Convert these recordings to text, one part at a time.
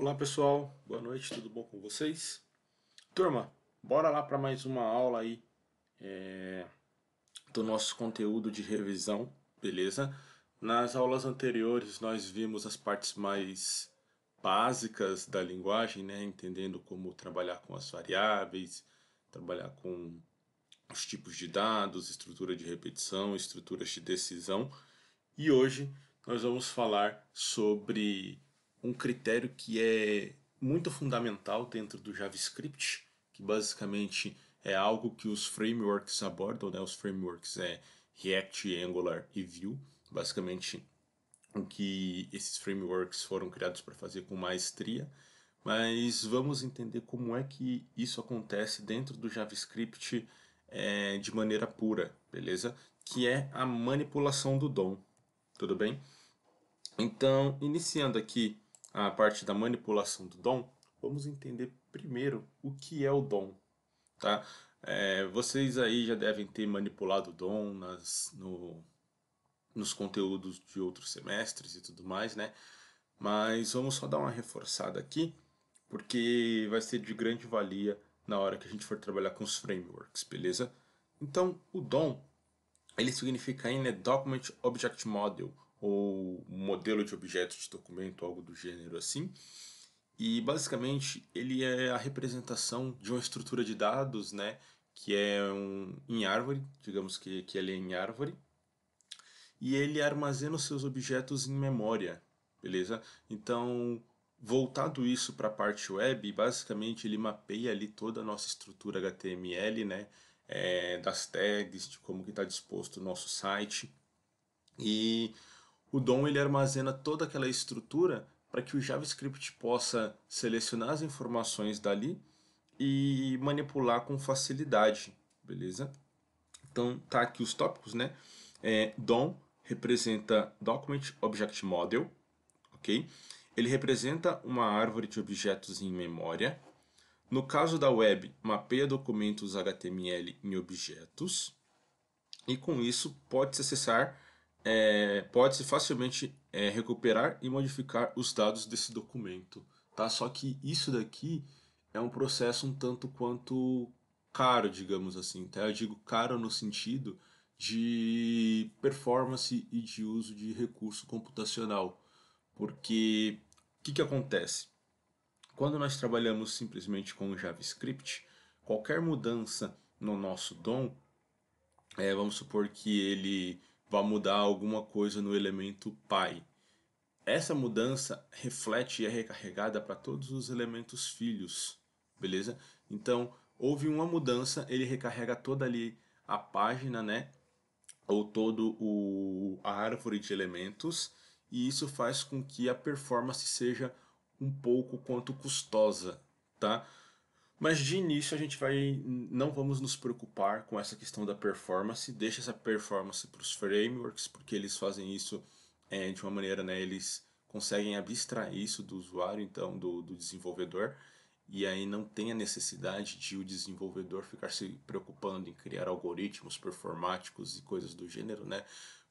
Olá pessoal, boa noite, tudo bom com vocês? Turma, bora lá para mais uma aula aí é, do nosso conteúdo de revisão, beleza? Nas aulas anteriores nós vimos as partes mais básicas da linguagem, né? entendendo como trabalhar com as variáveis, trabalhar com os tipos de dados, estrutura de repetição, estruturas de decisão. E hoje nós vamos falar sobre um critério que é muito fundamental dentro do JavaScript, que basicamente é algo que os frameworks abordam, né? Os frameworks é React, Angular e Vue, basicamente o que esses frameworks foram criados para fazer com maestria, mas vamos entender como é que isso acontece dentro do JavaScript é, de maneira pura, beleza? Que é a manipulação do DOM, tudo bem? Então, iniciando aqui a parte da manipulação do dom, vamos entender primeiro o que é o dom. Tá? É, vocês aí já devem ter manipulado o dom nas, no, nos conteúdos de outros semestres e tudo mais, né? Mas vamos só dar uma reforçada aqui, porque vai ser de grande valia na hora que a gente for trabalhar com os frameworks, beleza? Então, o DOM, ele significa em né, Document Object Model, ou modelo de objeto de documento, algo do gênero assim. E basicamente ele é a representação de uma estrutura de dados, né, que é um, em árvore, digamos que, que ele é em árvore, e ele armazena os seus objetos em memória, beleza? Então, voltado isso para a parte web, basicamente ele mapeia ali toda a nossa estrutura HTML, né, é, das tags, de como que está disposto o nosso site, e o DOM ele armazena toda aquela estrutura para que o JavaScript possa selecionar as informações dali e manipular com facilidade, beleza? Então tá aqui os tópicos, né? É, DOM representa Document Object Model, ok? Ele representa uma árvore de objetos em memória. No caso da web, mapeia documentos HTML em objetos. E com isso pode-se acessar é, pode-se facilmente é, recuperar e modificar os dados desse documento. Tá? Só que isso daqui é um processo um tanto quanto caro, digamos assim. Tá? Eu digo caro no sentido de performance e de uso de recurso computacional. Porque o que, que acontece? Quando nós trabalhamos simplesmente com JavaScript, qualquer mudança no nosso DOM, é, vamos supor que ele vá mudar alguma coisa no elemento pai. Essa mudança reflete e é recarregada para todos os elementos filhos, beleza? Então, houve uma mudança, ele recarrega toda ali a página, né? Ou todo o a árvore de elementos, e isso faz com que a performance seja um pouco quanto custosa, tá? Mas de início a gente vai, não vamos nos preocupar com essa questão da performance, deixa essa performance para os frameworks, porque eles fazem isso é, de uma maneira, né, eles conseguem abstrair isso do usuário, então do, do desenvolvedor, e aí não tem a necessidade de o desenvolvedor ficar se preocupando em criar algoritmos performáticos e coisas do gênero, né,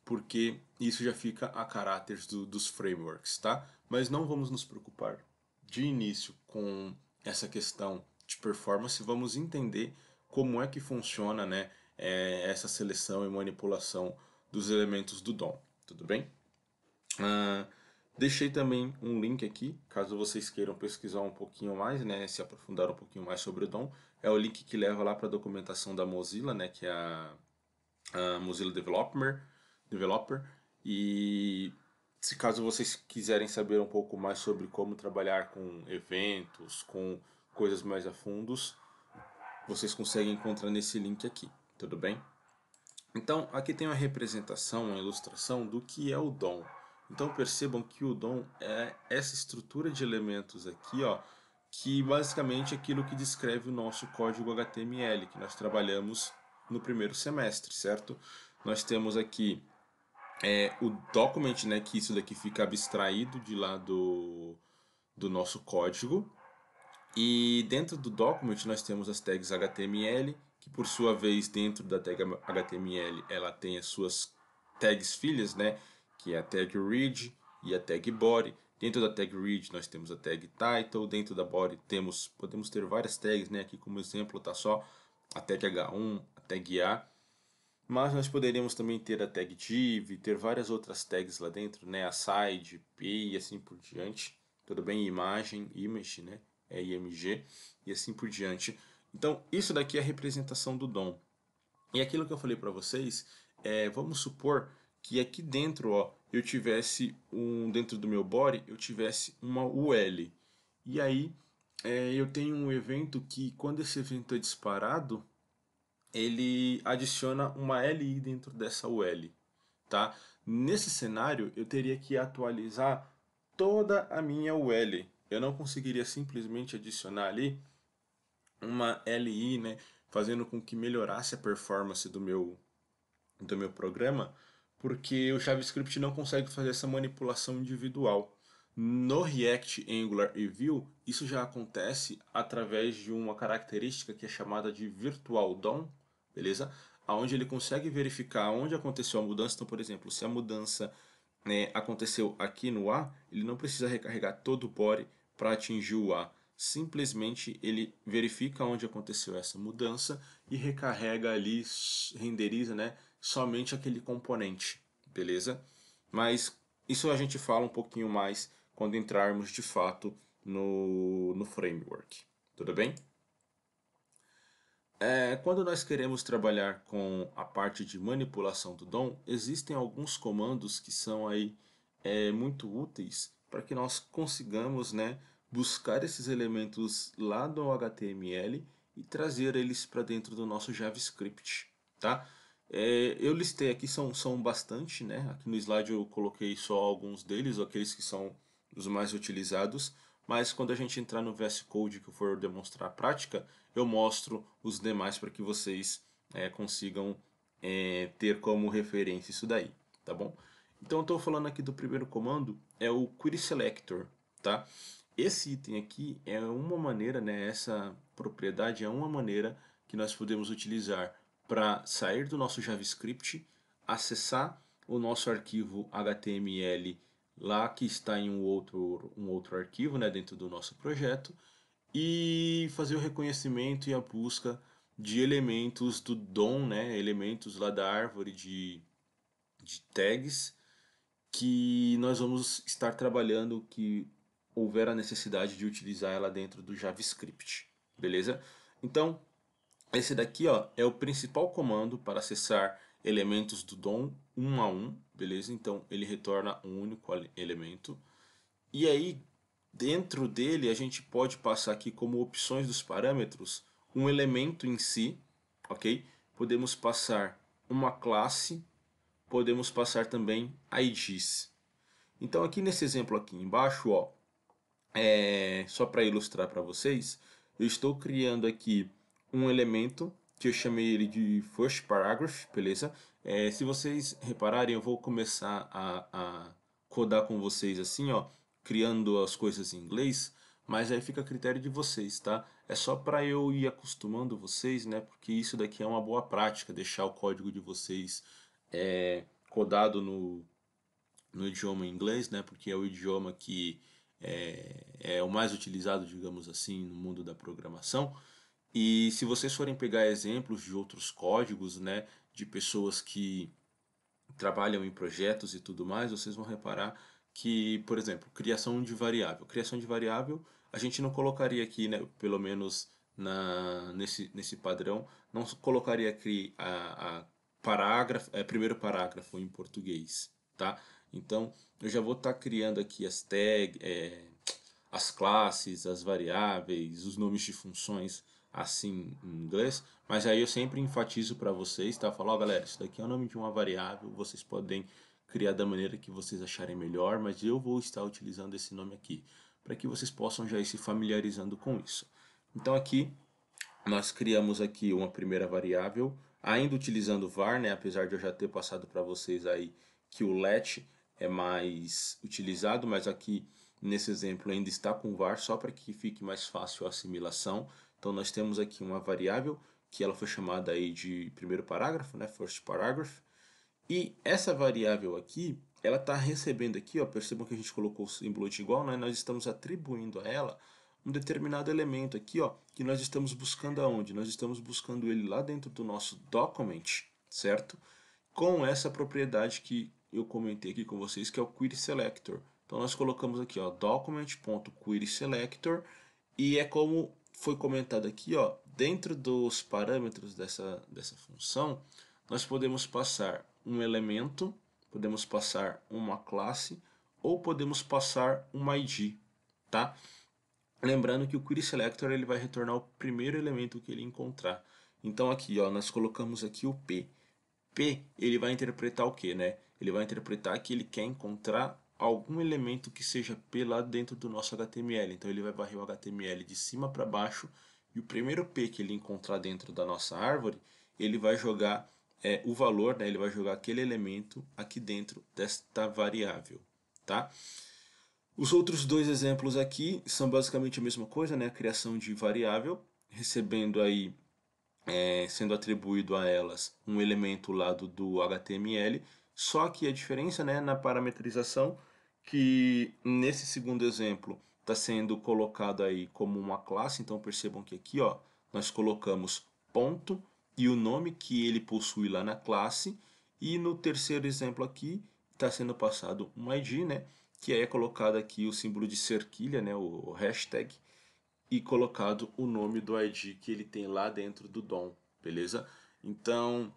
porque isso já fica a caráter do, dos frameworks, tá? Mas não vamos nos preocupar de início com essa questão de performance, vamos entender como é que funciona né, é, essa seleção e manipulação dos elementos do DOM. Tudo bem? Uh, deixei também um link aqui, caso vocês queiram pesquisar um pouquinho mais, né, se aprofundar um pouquinho mais sobre o DOM. É o link que leva lá para a documentação da Mozilla, né, que é a, a Mozilla Developer. Developer e se caso vocês quiserem saber um pouco mais sobre como trabalhar com eventos, com coisas mais a fundos, vocês conseguem encontrar nesse link aqui, tudo bem? Então, aqui tem uma representação, uma ilustração do que é o DOM. Então percebam que o DOM é essa estrutura de elementos aqui, ó, que basicamente é aquilo que descreve o nosso código HTML, que nós trabalhamos no primeiro semestre, certo? Nós temos aqui é, o document, né, que isso daqui fica abstraído de lá do, do nosso código, e dentro do document nós temos as tags HTML, que por sua vez dentro da tag HTML ela tem as suas tags filhas, né? Que é a tag read e a tag body. Dentro da tag read nós temos a tag title, dentro da body temos, podemos ter várias tags, né? Aqui como exemplo tá só a tag H1, a tag A. Mas nós poderíamos também ter a tag div, ter várias outras tags lá dentro, né? A side, p e assim por diante. Tudo bem, imagem, image, né? é IMG e assim por diante. Então, isso daqui é a representação do dom. E aquilo que eu falei para vocês, é, vamos supor que aqui dentro, ó, eu tivesse um dentro do meu body, eu tivesse uma UL. E aí é, eu tenho um evento que quando esse evento é disparado, ele adiciona uma LI dentro dessa UL, tá? Nesse cenário, eu teria que atualizar toda a minha UL, eu não conseguiria simplesmente adicionar ali uma LI, né, fazendo com que melhorasse a performance do meu, do meu programa, porque o JavaScript não consegue fazer essa manipulação individual. No React, Angular e Vue, isso já acontece através de uma característica que é chamada de Virtual DOM, beleza? Onde ele consegue verificar onde aconteceu a mudança. Então, por exemplo, se a mudança né, aconteceu aqui no A, ele não precisa recarregar todo o body para atingir o A. Simplesmente ele verifica onde aconteceu essa mudança e recarrega ali, renderiza né, somente aquele componente, beleza? Mas isso a gente fala um pouquinho mais quando entrarmos de fato no, no framework, tudo bem? É, quando nós queremos trabalhar com a parte de manipulação do dom, existem alguns comandos que são aí é, muito úteis para que nós consigamos né, buscar esses elementos lá do HTML e trazer eles para dentro do nosso JavaScript. Tá? É, eu listei aqui, são, são bastante, né? aqui no slide eu coloquei só alguns deles, aqueles que são os mais utilizados, mas quando a gente entrar no VS Code que eu for demonstrar a prática, eu mostro os demais para que vocês é, consigam é, ter como referência isso daí, tá bom? Então eu estou falando aqui do primeiro comando, é o Query Selector, tá? Esse item aqui é uma maneira, né, essa propriedade é uma maneira que nós podemos utilizar para sair do nosso JavaScript, acessar o nosso arquivo HTML lá que está em um outro, um outro arquivo né, dentro do nosso projeto e fazer o reconhecimento e a busca de elementos do dom, né? elementos lá da árvore de, de tags que nós vamos estar trabalhando que houver a necessidade de utilizar ela dentro do JavaScript, beleza? Então, esse daqui ó, é o principal comando para acessar elementos do DOM um a um, beleza? Então, ele retorna um único elemento. E aí, Dentro dele, a gente pode passar aqui como opções dos parâmetros um elemento em si, ok? Podemos passar uma classe, podemos passar também IDs. Então aqui nesse exemplo aqui embaixo, ó, é, só para ilustrar para vocês, eu estou criando aqui um elemento que eu chamei ele de first paragraph, beleza? É, se vocês repararem, eu vou começar a, a codar com vocês assim, ó, criando as coisas em inglês, mas aí fica a critério de vocês, tá? É só para eu ir acostumando vocês, né? Porque isso daqui é uma boa prática, deixar o código de vocês é, codado no, no idioma inglês, né? Porque é o idioma que é, é o mais utilizado, digamos assim, no mundo da programação. E se vocês forem pegar exemplos de outros códigos, né? De pessoas que trabalham em projetos e tudo mais, vocês vão reparar que, por exemplo, criação de variável. Criação de variável, a gente não colocaria aqui, né, pelo menos na, nesse, nesse padrão, não colocaria aqui a, a parágrafo, é, primeiro parágrafo em português, tá? Então, eu já vou estar tá criando aqui as tags, é, as classes, as variáveis, os nomes de funções, assim em inglês, mas aí eu sempre enfatizo para vocês, tá? Falar, oh, galera, isso daqui é o nome de uma variável, vocês podem criar da maneira que vocês acharem melhor, mas eu vou estar utilizando esse nome aqui, para que vocês possam já ir se familiarizando com isso. Então aqui, nós criamos aqui uma primeira variável, ainda utilizando var, né, apesar de eu já ter passado para vocês aí que o let é mais utilizado, mas aqui nesse exemplo ainda está com var, só para que fique mais fácil a assimilação. Então nós temos aqui uma variável que ela foi chamada aí de primeiro parágrafo, né, first paragraph, e essa variável aqui, ela está recebendo aqui, ó, percebam que a gente colocou o símbolo de igual, né? nós estamos atribuindo a ela um determinado elemento aqui, ó, que nós estamos buscando aonde? Nós estamos buscando ele lá dentro do nosso document, certo? Com essa propriedade que eu comentei aqui com vocês, que é o query selector. Então nós colocamos aqui, ó, document.querySelector e é como foi comentado aqui, ó, dentro dos parâmetros dessa, dessa função, nós podemos passar um elemento, podemos passar uma classe ou podemos passar uma id, tá? Lembrando que o query selector ele vai retornar o primeiro elemento que ele encontrar. Então aqui, ó, nós colocamos aqui o p. p, ele vai interpretar o que, né? Ele vai interpretar que ele quer encontrar algum elemento que seja p lá dentro do nosso HTML. Então ele vai varrer o HTML de cima para baixo e o primeiro p que ele encontrar dentro da nossa árvore, ele vai jogar é, o valor, né, ele vai jogar aquele elemento aqui dentro desta variável, tá? Os outros dois exemplos aqui são basicamente a mesma coisa, né, a criação de variável, recebendo aí, é, sendo atribuído a elas um elemento lado do, do HTML, só que a diferença, né, na parametrização, que nesse segundo exemplo está sendo colocado aí como uma classe, então percebam que aqui, ó, nós colocamos ponto, e o nome que ele possui lá na classe. E no terceiro exemplo aqui está sendo passado um ID, né? que aí é colocado aqui o símbolo de cerquilha, né? o hashtag, e colocado o nome do ID que ele tem lá dentro do DOM, beleza? Então,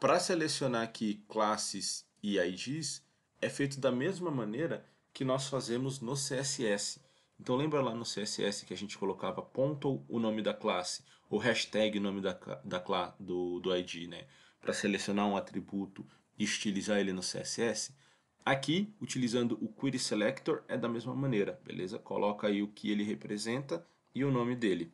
para selecionar aqui classes e IDs, é feito da mesma maneira que nós fazemos no CSS. Então lembra lá no CSS que a gente colocava ponto o nome da classe o hashtag nome da, da, do, do ID, né? Para selecionar um atributo e estilizar ele no CSS. Aqui, utilizando o Query Selector, é da mesma maneira, beleza? Coloca aí o que ele representa e o nome dele.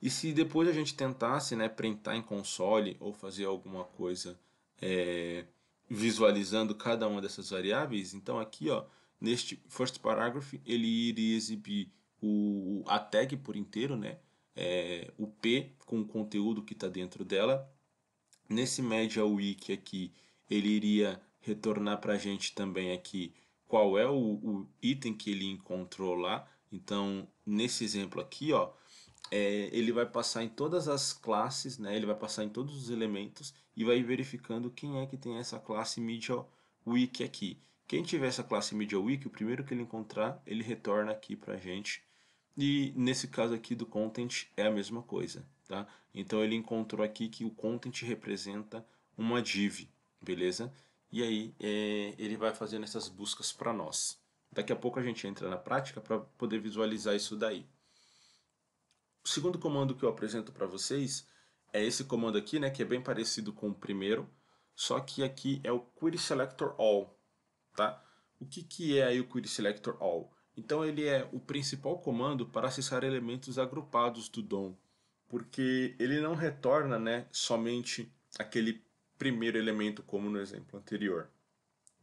E se depois a gente tentasse né, printar em console ou fazer alguma coisa é, visualizando cada uma dessas variáveis, então aqui, ó, neste first paragraph, ele iria exibir o, a tag por inteiro, né? é, o P com o conteúdo que está dentro dela. Nesse Media aqui, ele iria retornar para a gente também aqui qual é o, o, item que ele encontrou lá. Então, nesse exemplo aqui, ó, é, ele vai passar em todas as classes, né? ele vai passar em todos os elementos e vai verificando quem é que tem essa classe Media aqui. Quem tiver essa classe Media o primeiro que ele encontrar, ele retorna aqui para a gente e nesse caso aqui do content é a mesma coisa, tá? Então ele encontrou aqui que o content representa uma div, beleza? E aí é, ele vai fazendo essas buscas para nós. Daqui a pouco a gente entra na prática para poder visualizar isso daí. O segundo comando que eu apresento para vocês é esse comando aqui, né, que é bem parecido com o primeiro, só que aqui é o query selector all, tá? O que, que é aí o query selector all? Então ele é o principal comando para acessar elementos agrupados do DOM, porque ele não retorna né, somente aquele primeiro elemento como no exemplo anterior.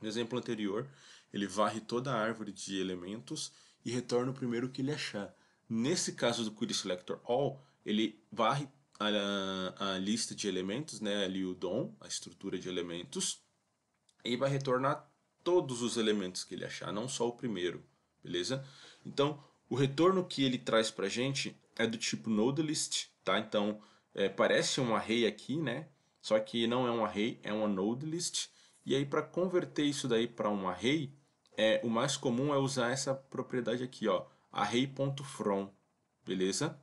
No exemplo anterior, ele varre toda a árvore de elementos e retorna o primeiro que ele achar. Nesse caso do Query Selector All, ele varre a, a lista de elementos, né, ali o DOM, a estrutura de elementos, e vai retornar todos os elementos que ele achar, não só o primeiro beleza? Então, o retorno que ele traz para gente é do tipo node list, tá? Então, é, parece um array aqui, né? Só que não é um array, é uma node list. E aí, para converter isso daí para um array, é, o mais comum é usar essa propriedade aqui, ó, array.from, beleza?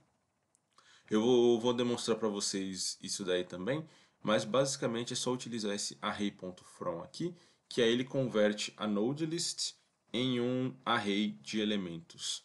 Eu vou, vou demonstrar para vocês isso daí também, mas basicamente é só utilizar esse array.from aqui, que aí ele converte a node list em um array de elementos.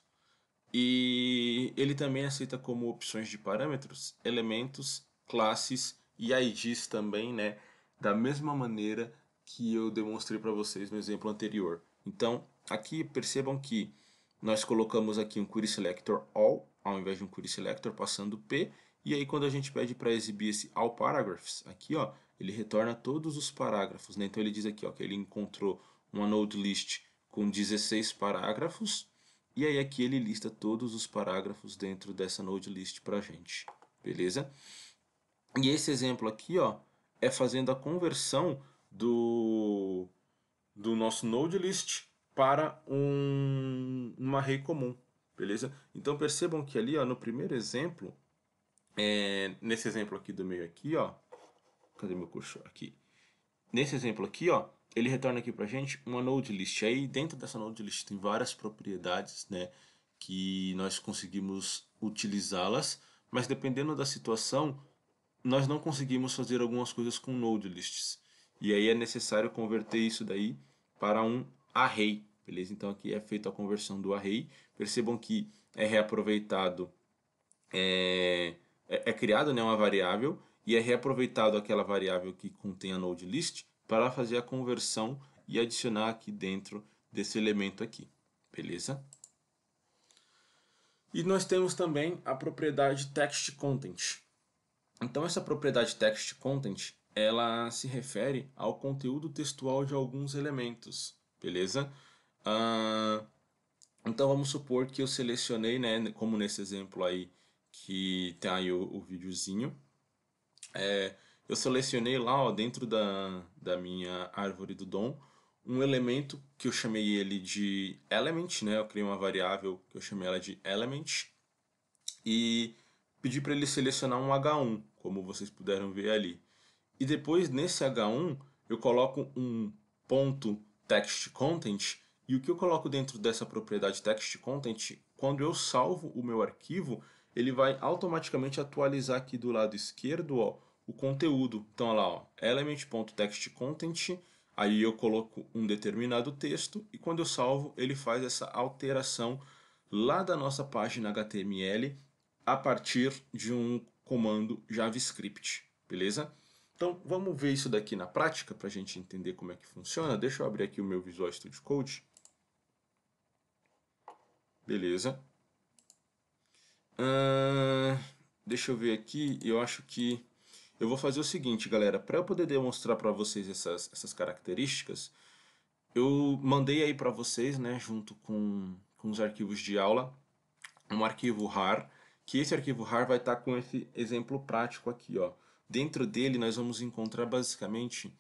E ele também é aceita como opções de parâmetros elementos, classes e IDs também, né? Da mesma maneira que eu demonstrei para vocês no exemplo anterior. Então, aqui percebam que nós colocamos aqui um query selector all ao invés de um query selector passando p, e aí quando a gente pede para exibir esse all paragraphs, aqui ó, ele retorna todos os parágrafos, né? Então ele diz aqui ó que ele encontrou uma node list com 16 parágrafos. E aí aqui ele lista todos os parágrafos dentro dessa node list para gente, beleza? E esse exemplo aqui, ó, é fazendo a conversão do, do nosso node list para um, uma array comum, beleza? Então percebam que ali, ó, no primeiro exemplo, é, nesse exemplo aqui do meio aqui, ó, cadê meu cursor aqui? Nesse exemplo aqui, ó, ele retorna aqui para a gente uma node list. Aí dentro dessa node list tem várias propriedades, né, que nós conseguimos utilizá-las, mas dependendo da situação, nós não conseguimos fazer algumas coisas com node lists. E aí é necessário converter isso daí para um array, beleza? Então aqui é feita a conversão do array. Percebam que é reaproveitado, é, é, é criada né, uma variável e é reaproveitado aquela variável que contém a node list para fazer a conversão e adicionar aqui dentro desse elemento aqui, beleza? E nós temos também a propriedade text content. Então essa propriedade text content, ela se refere ao conteúdo textual de alguns elementos, beleza? Uh, então vamos supor que eu selecionei, né, como nesse exemplo aí que tem tá aí o, o videozinho, é, eu selecionei lá, ó, dentro da, da minha árvore do dom, um elemento que eu chamei ele de element, né? Eu criei uma variável que eu chamei ela de element e pedi para ele selecionar um H1, como vocês puderam ver ali. E depois nesse H1 eu coloco um ponto text content e o que eu coloco dentro dessa propriedade text content, quando eu salvo o meu arquivo, ele vai automaticamente atualizar aqui do lado esquerdo, ó, o conteúdo. Então, olha lá, ó, element.textContent, aí eu coloco um determinado texto e quando eu salvo, ele faz essa alteração lá da nossa página HTML a partir de um comando JavaScript, beleza? Então, vamos ver isso daqui na prática para a gente entender como é que funciona. Deixa eu abrir aqui o meu Visual Studio Code. Beleza. Uh, deixa eu ver aqui, eu acho que eu vou fazer o seguinte, galera, para eu poder demonstrar para vocês essas, essas características, eu mandei aí para vocês, né, junto com, com os arquivos de aula, um arquivo RAR, que esse arquivo RAR vai estar tá com esse exemplo prático aqui, ó. Dentro dele nós vamos encontrar basicamente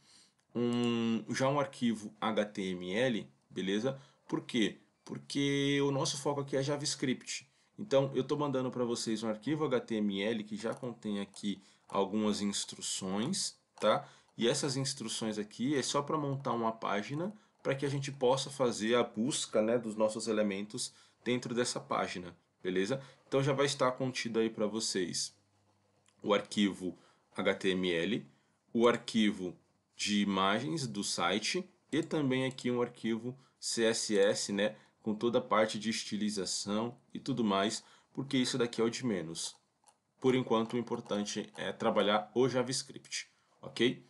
um, já um arquivo HTML, beleza? Por quê? Porque o nosso foco aqui é JavaScript. Então eu estou mandando para vocês um arquivo HTML que já contém aqui algumas instruções, tá? E essas instruções aqui é só para montar uma página para que a gente possa fazer a busca né, dos nossos elementos dentro dessa página, beleza? Então já vai estar contido aí para vocês o arquivo HTML, o arquivo de imagens do site e também aqui um arquivo CSS, né, com toda a parte de estilização e tudo mais, porque isso daqui é o de menos por enquanto o importante é trabalhar o JavaScript, ok?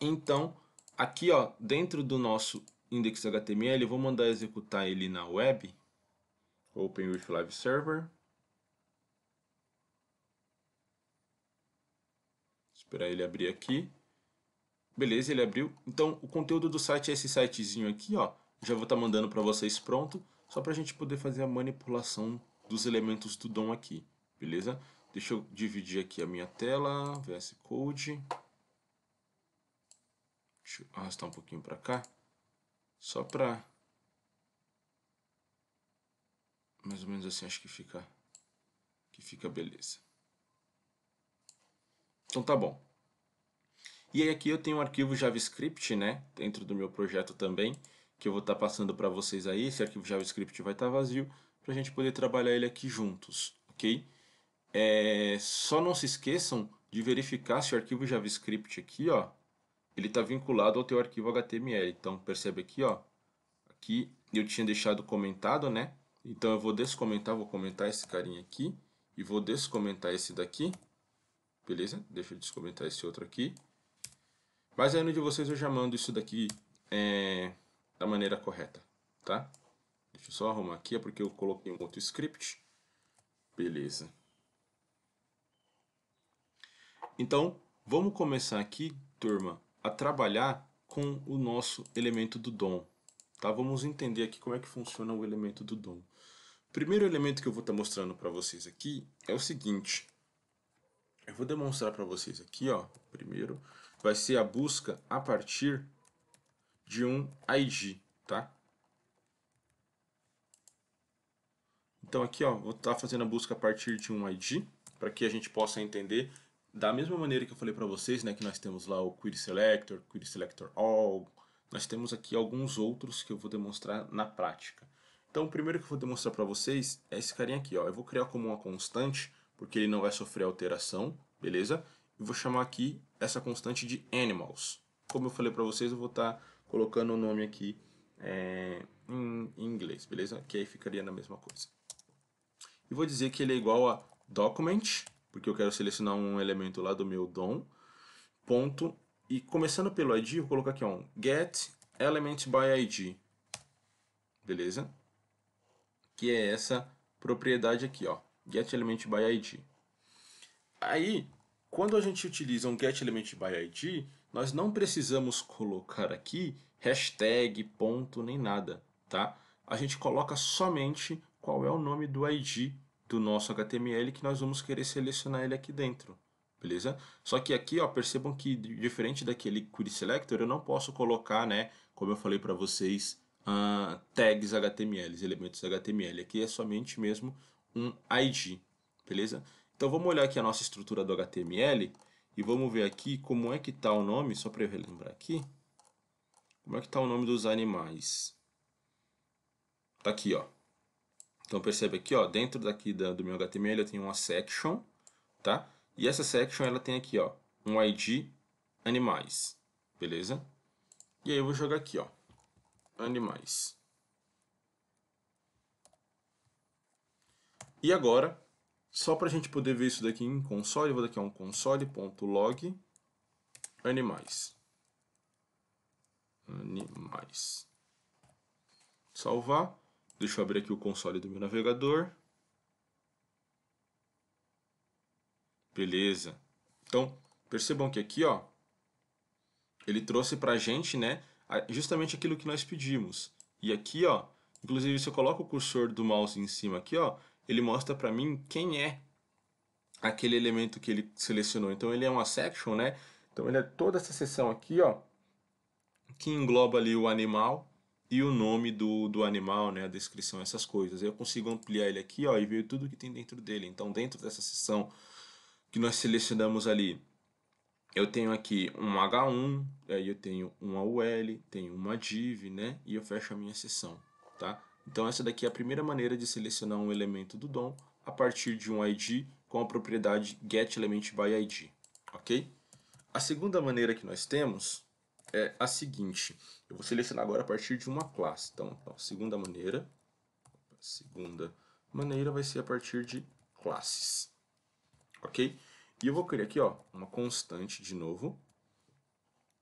Então, aqui ó, dentro do nosso index.html, eu vou mandar executar ele na web, open with live server, esperar ele abrir aqui, beleza, ele abriu, então o conteúdo do site é esse sitezinho aqui, ó, já vou estar tá mandando para vocês pronto, só para a gente poder fazer a manipulação dos elementos do DOM aqui beleza? Deixa eu dividir aqui a minha tela, VS Code. Deixa eu arrastar um pouquinho para cá, só para... Mais ou menos assim, acho que fica, que fica beleza. Então tá bom. E aí aqui eu tenho um arquivo JavaScript, né, dentro do meu projeto também, que eu vou estar tá passando para vocês aí. Esse arquivo JavaScript vai estar tá vazio, para a gente poder trabalhar ele aqui juntos, ok? É, só não se esqueçam de verificar se o arquivo JavaScript aqui, ó, ele está vinculado ao teu arquivo HTML. Então percebe aqui, ó, aqui eu tinha deixado comentado, né? Então eu vou descomentar, vou comentar esse carinha aqui e vou descomentar esse daqui. Beleza? Deixa eu descomentar esse outro aqui. Mas aí no de vocês eu já mando isso daqui é, da maneira correta, tá? Deixa eu só arrumar aqui, é porque eu coloquei um outro script. Beleza. Então, vamos começar aqui, turma, a trabalhar com o nosso elemento do dom. Tá? Vamos entender aqui como é que funciona o elemento do dom. O primeiro elemento que eu vou estar tá mostrando para vocês aqui é o seguinte. Eu vou demonstrar para vocês aqui, ó, primeiro, vai ser a busca a partir de um ID, tá? Então aqui, ó, vou estar tá fazendo a busca a partir de um ID, para que a gente possa entender da mesma maneira que eu falei para vocês, né, que nós temos lá o Query Selector, Query Selector All, nós temos aqui alguns outros que eu vou demonstrar na prática. Então, o primeiro que eu vou demonstrar para vocês é esse carinha aqui, ó. Eu vou criar como uma constante, porque ele não vai é sofrer alteração, beleza? E vou chamar aqui essa constante de animals. Como eu falei para vocês, eu vou estar tá colocando o nome aqui é, em, em inglês, beleza? Que aí ficaria na mesma coisa. E vou dizer que ele é igual a document porque eu quero selecionar um elemento lá do meu DOM, ponto, e começando pelo ID, eu vou colocar aqui ó, um get element by ID, beleza? Que é essa propriedade aqui, ó, get element by ID. Aí, quando a gente utiliza um get element by ID, nós não precisamos colocar aqui hashtag, ponto, nem nada, tá? A gente coloca somente qual é o nome do ID do nosso HTML que nós vamos querer selecionar ele aqui dentro, beleza? Só que aqui, ó, percebam que diferente daquele query selector, eu não posso colocar, né, como eu falei para vocês, uh, tags HTML, elementos HTML. Aqui é somente mesmo um ID, beleza? Então vamos olhar aqui a nossa estrutura do HTML e vamos ver aqui como é que está o nome, só para eu relembrar aqui. Como é que está o nome dos animais? Tá aqui, ó. Então percebe aqui, ó, dentro daqui da, do meu HTML eu tenho uma section, tá? E essa section ela tem aqui, ó, um ID animais, beleza? E aí eu vou jogar aqui, ó, animais. E agora, só para a gente poder ver isso daqui em console, eu vou daqui a um console.log animais. Animais. Salvar. Deixa eu abrir aqui o console do meu navegador. Beleza. Então, percebam que aqui, ó, ele trouxe pra gente, né, justamente aquilo que nós pedimos. E aqui, ó, inclusive se eu coloco o cursor do mouse em cima aqui, ó, ele mostra para mim quem é aquele elemento que ele selecionou. Então ele é uma section, né? Então ele é toda essa seção aqui, ó, que engloba ali o animal, e o nome do, do animal, né, a descrição, essas coisas. Eu consigo ampliar ele aqui ó, e ver tudo que tem dentro dele. Então, dentro dessa seção que nós selecionamos ali, eu tenho aqui um H1, aí eu tenho um AUL, tenho uma div, né, e eu fecho a minha seção, tá? Então, essa daqui é a primeira maneira de selecionar um elemento do DOM a partir de um ID com a propriedade getElementById, ok? A segunda maneira que nós temos é a seguinte. Eu vou selecionar agora a partir de uma classe. Então, a segunda maneira, a segunda maneira vai ser a partir de classes. Ok? E eu vou criar aqui ó, uma constante de novo.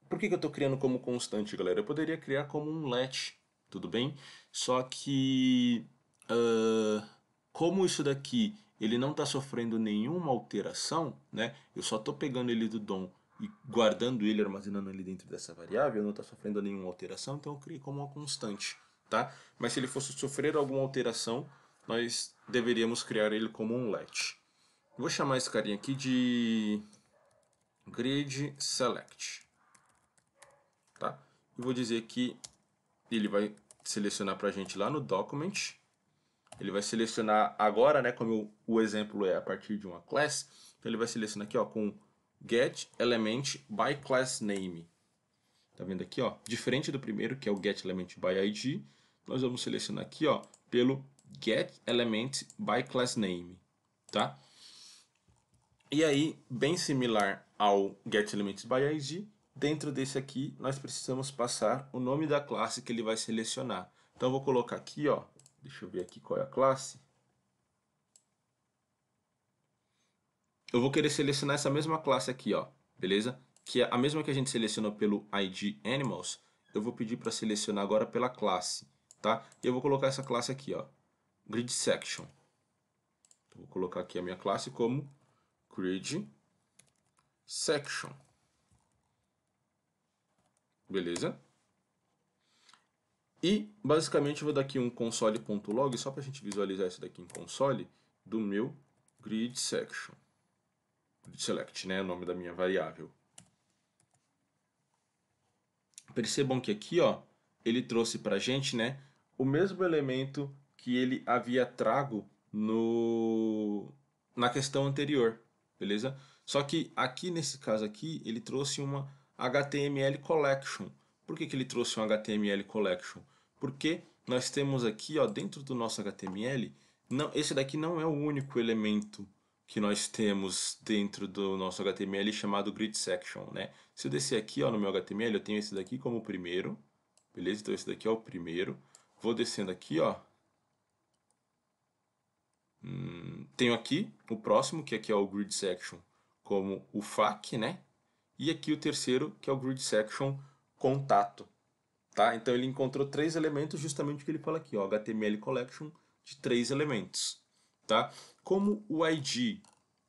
Por que, que eu estou criando como constante, galera? Eu poderia criar como um let, tudo bem? Só que, uh, como isso daqui ele não está sofrendo nenhuma alteração, né? Eu só estou pegando ele do DOM e guardando ele, armazenando ele dentro dessa variável, não está sofrendo nenhuma alteração, então eu criei como uma constante, tá? Mas se ele fosse sofrer alguma alteração, nós deveríamos criar ele como um let. Vou chamar esse carinha aqui de grid select, tá? E vou dizer que ele vai selecionar para a gente lá no document, ele vai selecionar agora, né, como o exemplo é a partir de uma class, então ele vai selecionar aqui, ó, com get element by class name. Tá vendo aqui, ó? Diferente do primeiro, que é o get element by id, nós vamos selecionar aqui, ó, pelo get element by class name, tá? E aí, bem similar ao get element by id, dentro desse aqui nós precisamos passar o nome da classe que ele vai selecionar. Então eu vou colocar aqui, ó, deixa eu ver aqui qual é a classe. eu vou querer selecionar essa mesma classe aqui, ó, beleza? Que é a mesma que a gente selecionou pelo ID Animals, eu vou pedir para selecionar agora pela classe, tá? E eu vou colocar essa classe aqui, ó, Grid Section. Então, vou colocar aqui a minha classe como Grid Section. Beleza? E, basicamente, eu vou dar aqui um console.log, só para a gente visualizar isso daqui em console, do meu grid section select, né, o nome da minha variável. Percebam que aqui, ó, ele trouxe para a gente, né, o mesmo elemento que ele havia trago no na questão anterior, beleza? Só que aqui nesse caso aqui, ele trouxe uma HTML collection. Por que, que ele trouxe um HTML collection? Porque nós temos aqui, ó, dentro do nosso HTML, não, esse daqui não é o único elemento que nós temos dentro do nosso HTML chamado grid section, né? Se eu descer aqui ó, no meu HTML, eu tenho esse daqui como o primeiro, beleza? Então esse daqui é o primeiro. Vou descendo aqui, ó. Hum, tenho aqui o próximo, que aqui é o grid section, como o FAQ, né? E aqui o terceiro, que é o grid section contato, tá? Então ele encontrou três elementos, justamente o que ele fala aqui, ó, HTML collection de três elementos tá? Como o ID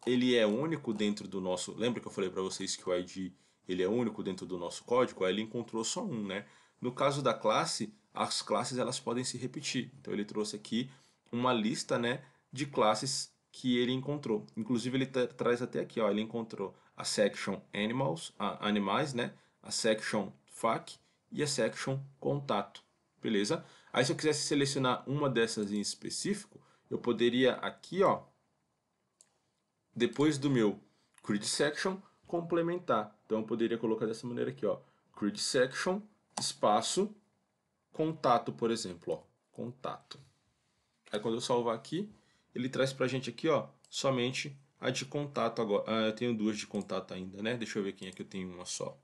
ele é único dentro do nosso, lembra que eu falei para vocês que o ID ele é único dentro do nosso código? Aí ele encontrou só um, né? No caso da classe, as classes elas podem se repetir. Então ele trouxe aqui uma lista, né, de classes que ele encontrou. Inclusive ele traz até aqui, ó, ele encontrou a section animals, a, animais, né, a section fac e a section contato, beleza? Aí se eu quisesse selecionar uma dessas em específico, eu poderia aqui, ó, depois do meu grid section, complementar. Então eu poderia colocar dessa maneira aqui, ó, grid section, espaço, contato, por exemplo, ó, contato. Aí quando eu salvar aqui, ele traz pra gente aqui, ó, somente a de contato agora. Ah, eu tenho duas de contato ainda, né? Deixa eu ver quem é que eu tenho uma só.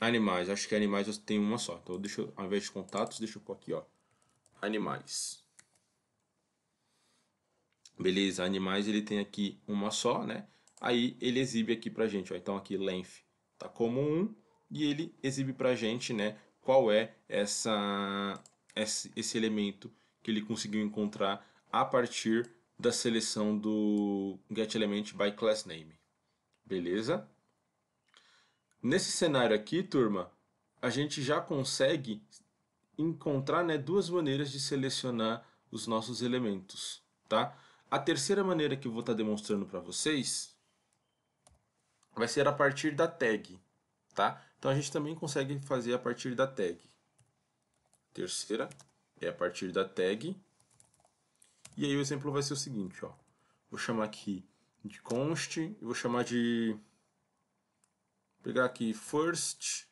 Animais, acho que animais eu tenho uma só. Então deixa eu, ao invés de contatos, deixa eu pôr aqui, ó. Animais. Beleza, animais ele tem aqui uma só, né? Aí ele exibe aqui pra gente, ó. Então aqui length tá como 1 e ele exibe pra gente, né, qual é essa esse elemento que ele conseguiu encontrar a partir da seleção do getElementByClassName. by class name. Beleza? Nesse cenário aqui, turma, a gente já consegue encontrar né, duas maneiras de selecionar os nossos elementos, tá? A terceira maneira que eu vou estar tá demonstrando para vocês vai ser a partir da tag, tá? Então a gente também consegue fazer a partir da tag. Terceira é a partir da tag. E aí o exemplo vai ser o seguinte, ó. Vou chamar aqui de const, e vou chamar de vou pegar aqui first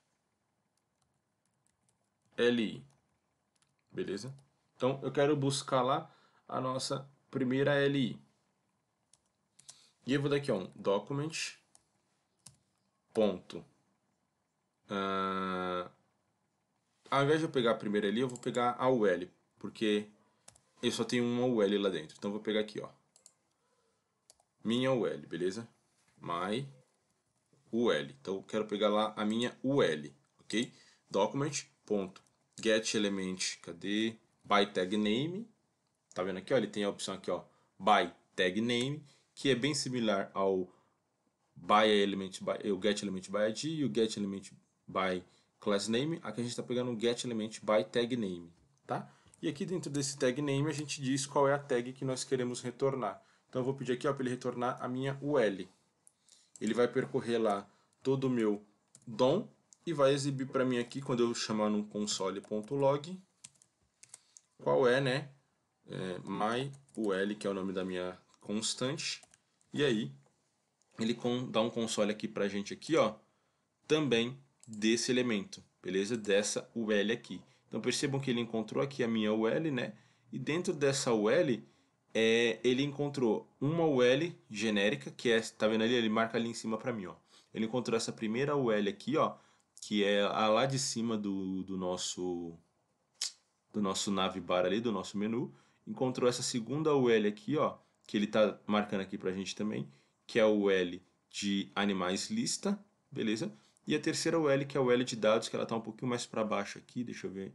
li. Beleza? Então eu quero buscar lá a nossa primeira é LI. E eu vou daqui, ó, um document ponto. Uh, ao invés de eu pegar a primeira li eu vou pegar a UL, porque eu só tenho uma UL lá dentro. Então eu vou pegar aqui, ó. Minha UL, beleza? My UL. Então eu quero pegar lá a minha UL, ok? document element cadê? By tag name, Tá vendo aqui, ó, ele tem a opção aqui, ó, by tag name, que é bem similar ao by element by, eh, o get element by id e o get element by class name. Aqui a gente está pegando o get element by tag name, tá? E aqui dentro desse tag name a gente diz qual é a tag que nós queremos retornar. Então eu vou pedir aqui para ele retornar a minha UL. Ele vai percorrer lá todo o meu DOM e vai exibir para mim aqui quando eu chamar no console.log qual é né, é, my UL, que é o nome da minha constante, e aí ele com, dá um console aqui pra gente aqui, ó, também desse elemento, beleza? Dessa UL aqui. Então percebam que ele encontrou aqui a minha UL, né? E dentro dessa UL, é, ele encontrou uma UL genérica, que é, tá vendo ali? Ele marca ali em cima pra mim, ó. Ele encontrou essa primeira UL aqui, ó, que é a lá de cima do, do nosso do nosso navbar ali, do nosso menu encontrou essa segunda UL aqui, ó, que ele está marcando aqui para a gente também, que é a UL de animais lista, beleza? E a terceira UL, que é a UL de dados, que ela está um pouquinho mais para baixo aqui, deixa eu ver,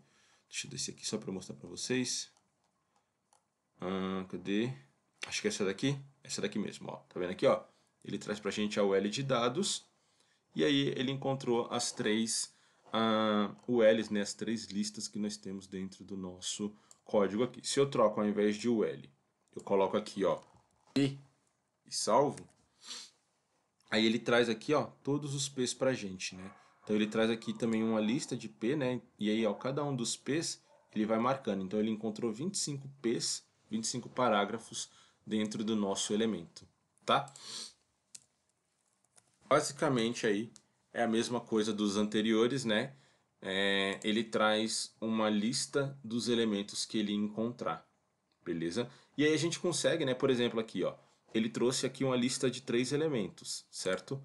deixa eu descer aqui só para mostrar para vocês. Ah, cadê? Acho que é essa daqui, é essa daqui mesmo, ó, tá vendo aqui, ó? Ele traz para a gente a UL de dados, e aí ele encontrou as três uh, ah, ULs, né, as três listas que nós temos dentro do nosso código aqui. Se eu troco ao invés de UL, eu coloco aqui, ó, P e salvo, aí ele traz aqui, ó, todos os P's pra gente, né? Então ele traz aqui também uma lista de P, né? E aí, ó, cada um dos P's ele vai marcando. Então ele encontrou 25 P's, 25 parágrafos dentro do nosso elemento, tá? Basicamente aí é a mesma coisa dos anteriores, né? é, ele traz uma lista dos elementos que ele encontrar, beleza? E aí a gente consegue, né? Por exemplo, aqui, ó, ele trouxe aqui uma lista de três elementos, certo?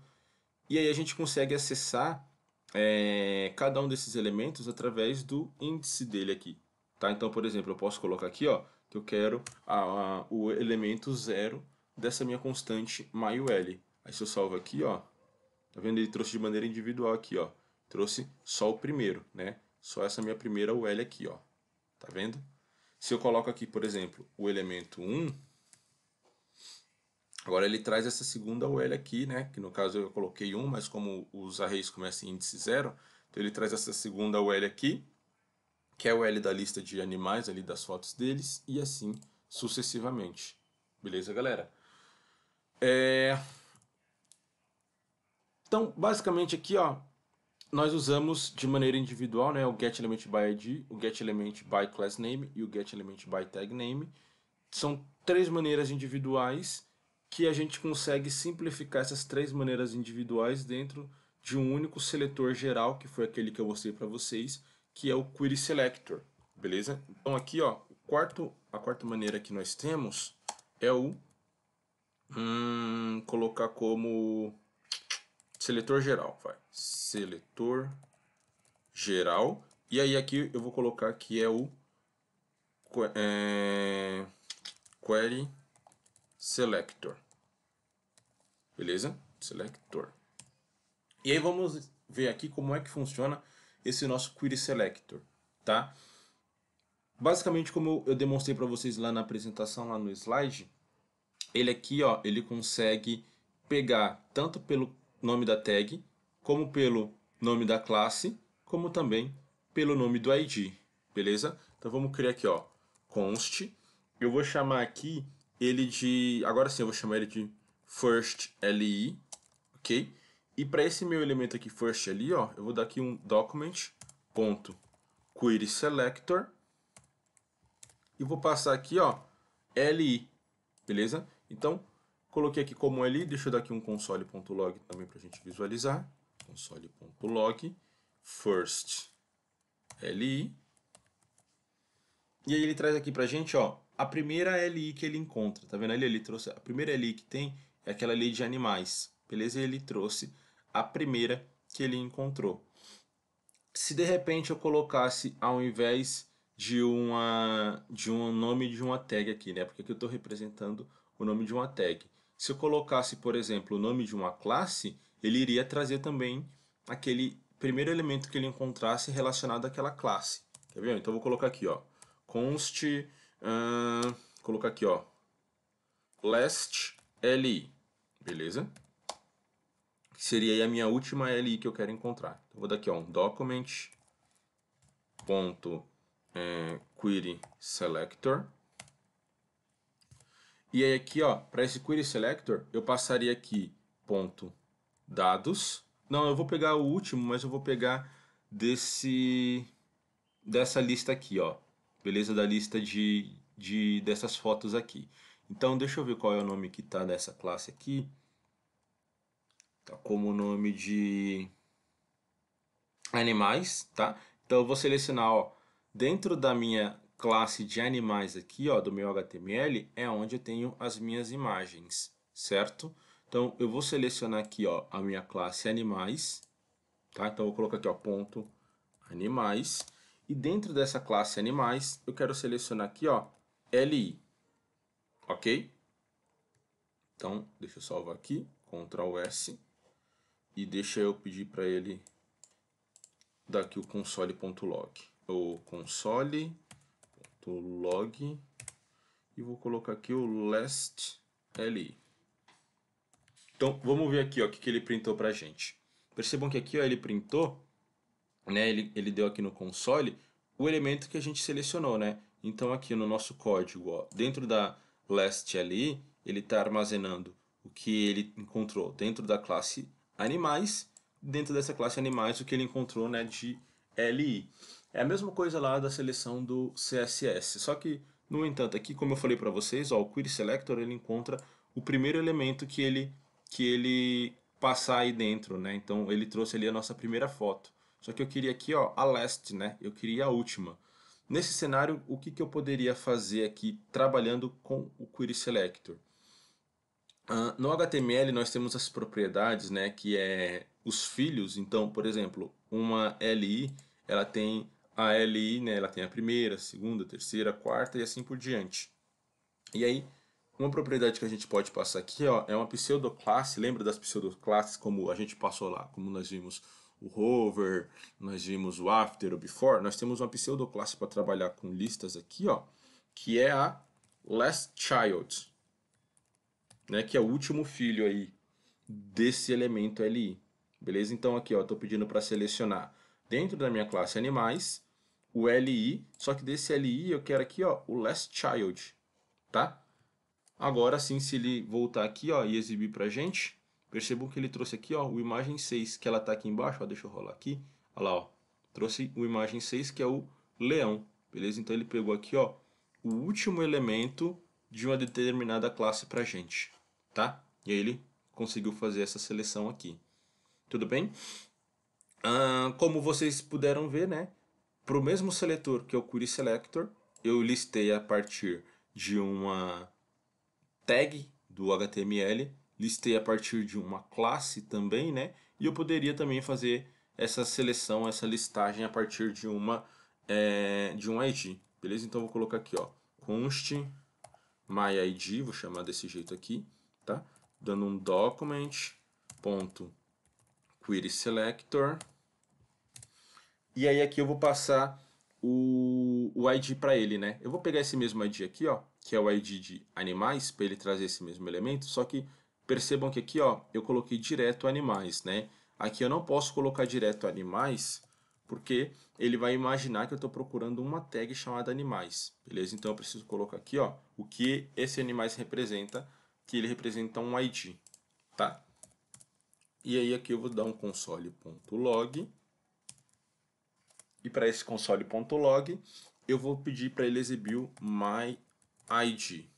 E aí a gente consegue acessar é, cada um desses elementos através do índice dele aqui, tá? Então, por exemplo, eu posso colocar aqui, ó, que eu quero a, a, o elemento zero dessa minha constante myl. Aí se eu salvo aqui, ó, tá vendo? Ele trouxe de maneira individual aqui, ó. Trouxe só o primeiro, né? Só essa minha primeira UL aqui, ó. Tá vendo? Se eu coloco aqui, por exemplo, o elemento 1, agora ele traz essa segunda UL aqui, né? Que no caso eu coloquei 1, mas como os arrays começam em índice 0, então ele traz essa segunda UL aqui, que é o L da lista de animais ali das fotos deles, e assim sucessivamente. Beleza, galera? É... Então, basicamente aqui, ó, nós usamos de maneira individual né, o get element by id, o get element by class name e o get element by tag name. São três maneiras individuais que a gente consegue simplificar essas três maneiras individuais dentro de um único seletor geral, que foi aquele que eu mostrei para vocês, que é o query selector, beleza? Então aqui, ó, quarto, a quarta maneira que nós temos é o hum, colocar como seletor geral, vai. Seletor geral. E aí aqui eu vou colocar que é o é, query selector. Beleza? Selector. E aí vamos ver aqui como é que funciona esse nosso query selector, tá? Basicamente como eu demonstrei para vocês lá na apresentação, lá no slide, ele aqui, ó, ele consegue pegar tanto pelo nome da tag, como pelo nome da classe, como também pelo nome do ID, beleza? Então vamos criar aqui, ó, const. Eu vou chamar aqui ele de, agora sim, eu vou chamar ele de first li, ok? E para esse meu elemento aqui first li, ó, eu vou dar aqui um document ponto query selector e vou passar aqui, ó, li, beleza? Então Coloquei aqui como li, deixa eu dar aqui um console.log também para a gente visualizar. Console.log first li. E aí ele traz aqui para a gente ó, a primeira li que ele encontra. Tá vendo ali? Ele trouxe a primeira li que tem é aquela li de animais. Beleza? E ele trouxe a primeira que ele encontrou. Se de repente eu colocasse ao invés de uma de um nome de uma tag aqui, né? Porque aqui eu estou representando o nome de uma tag. Se eu colocasse, por exemplo, o nome de uma classe, ele iria trazer também aquele primeiro elemento que ele encontrasse relacionado àquela classe. Quer ver? Então eu vou colocar aqui, ó, const, uh, colocar aqui, ó, last li, beleza? Que seria aí a minha última li que eu quero encontrar. Então, vou dar aqui, ó, um document ponto eh, query selector e aí aqui, ó, para esse query selector, eu passaria aqui ponto dados. Não, eu vou pegar o último, mas eu vou pegar desse dessa lista aqui, ó. Beleza da lista de, de dessas fotos aqui. Então, deixa eu ver qual é o nome que tá nessa classe aqui. Tá como nome de animais, tá? Então eu vou selecionar, ó, dentro da minha classe de animais aqui ó, do meu HTML é onde eu tenho as minhas imagens, certo? Então eu vou selecionar aqui ó, a minha classe animais, tá? Então eu vou colocar aqui ó, ponto animais e dentro dessa classe animais eu quero selecionar aqui ó, li, ok? Então deixa eu salvar aqui, Ctrl S e deixa eu pedir para ele daqui o console.log ou console.log log e vou colocar aqui o last li. Então, vamos ver aqui o que, que ele printou para a gente. Percebam que aqui ó, ele printou, né, ele, ele deu aqui no console o elemento que a gente selecionou. Né? Então, aqui no nosso código, ó, dentro da last li, ele está armazenando o que ele encontrou dentro da classe animais, dentro dessa classe animais, o que ele encontrou né, de li. É a mesma coisa lá da seleção do CSS, só que, no entanto, aqui como eu falei para vocês, ó, o query selector ele encontra o primeiro elemento que ele, que ele passar aí dentro, né? Então ele trouxe ali a nossa primeira foto. Só que eu queria aqui, ó, a last, né? Eu queria a última. Nesse cenário, o que, que eu poderia fazer aqui trabalhando com o query selector? Uh, no HTML nós temos as propriedades, né, que é os filhos. Então, por exemplo, uma li, ela tem a LI, né, ela tem a primeira, a segunda, a terceira, a quarta e assim por diante. E aí, uma propriedade que a gente pode passar aqui ó, é uma pseudoclasse. Lembra das pseudoclasses como a gente passou lá? Como nós vimos o hover, nós vimos o after, o before. Nós temos uma pseudoclasse para trabalhar com listas aqui, ó, que é a last child, né, que é o último filho aí desse elemento LI. Beleza? Então aqui, ó, estou pedindo para selecionar dentro da minha classe animais o LI, só que desse LI eu quero aqui ó, o last child, tá? Agora sim, se ele voltar aqui ó, e exibir para gente, percebam que ele trouxe aqui ó, o imagem 6, que ela está aqui embaixo, ó, deixa eu rolar aqui, olha lá, ó, trouxe o imagem 6, que é o leão, beleza? Então ele pegou aqui ó, o último elemento de uma determinada classe para gente, tá? E aí ele conseguiu fazer essa seleção aqui, tudo bem? como vocês puderam ver, né? Para o mesmo seletor que é o query selector, eu listei a partir de uma tag do HTML, listei a partir de uma classe também, né? E eu poderia também fazer essa seleção, essa listagem a partir de uma é, de um ID, beleza? Então vou colocar aqui, ó, const myID, vou chamar desse jeito aqui, tá? Dando um document ponto query selector e aí aqui eu vou passar o, o ID para ele, né? Eu vou pegar esse mesmo ID aqui, ó, que é o ID de animais, para ele trazer esse mesmo elemento, só que percebam que aqui, ó, eu coloquei direto animais, né? Aqui eu não posso colocar direto animais, porque ele vai imaginar que eu estou procurando uma tag chamada animais, beleza? Então eu preciso colocar aqui, ó, o que esse animais representa, que ele representa um ID, tá? E aí aqui eu vou dar um console.log, e para esse console.log, eu vou pedir para ele exibir o myId.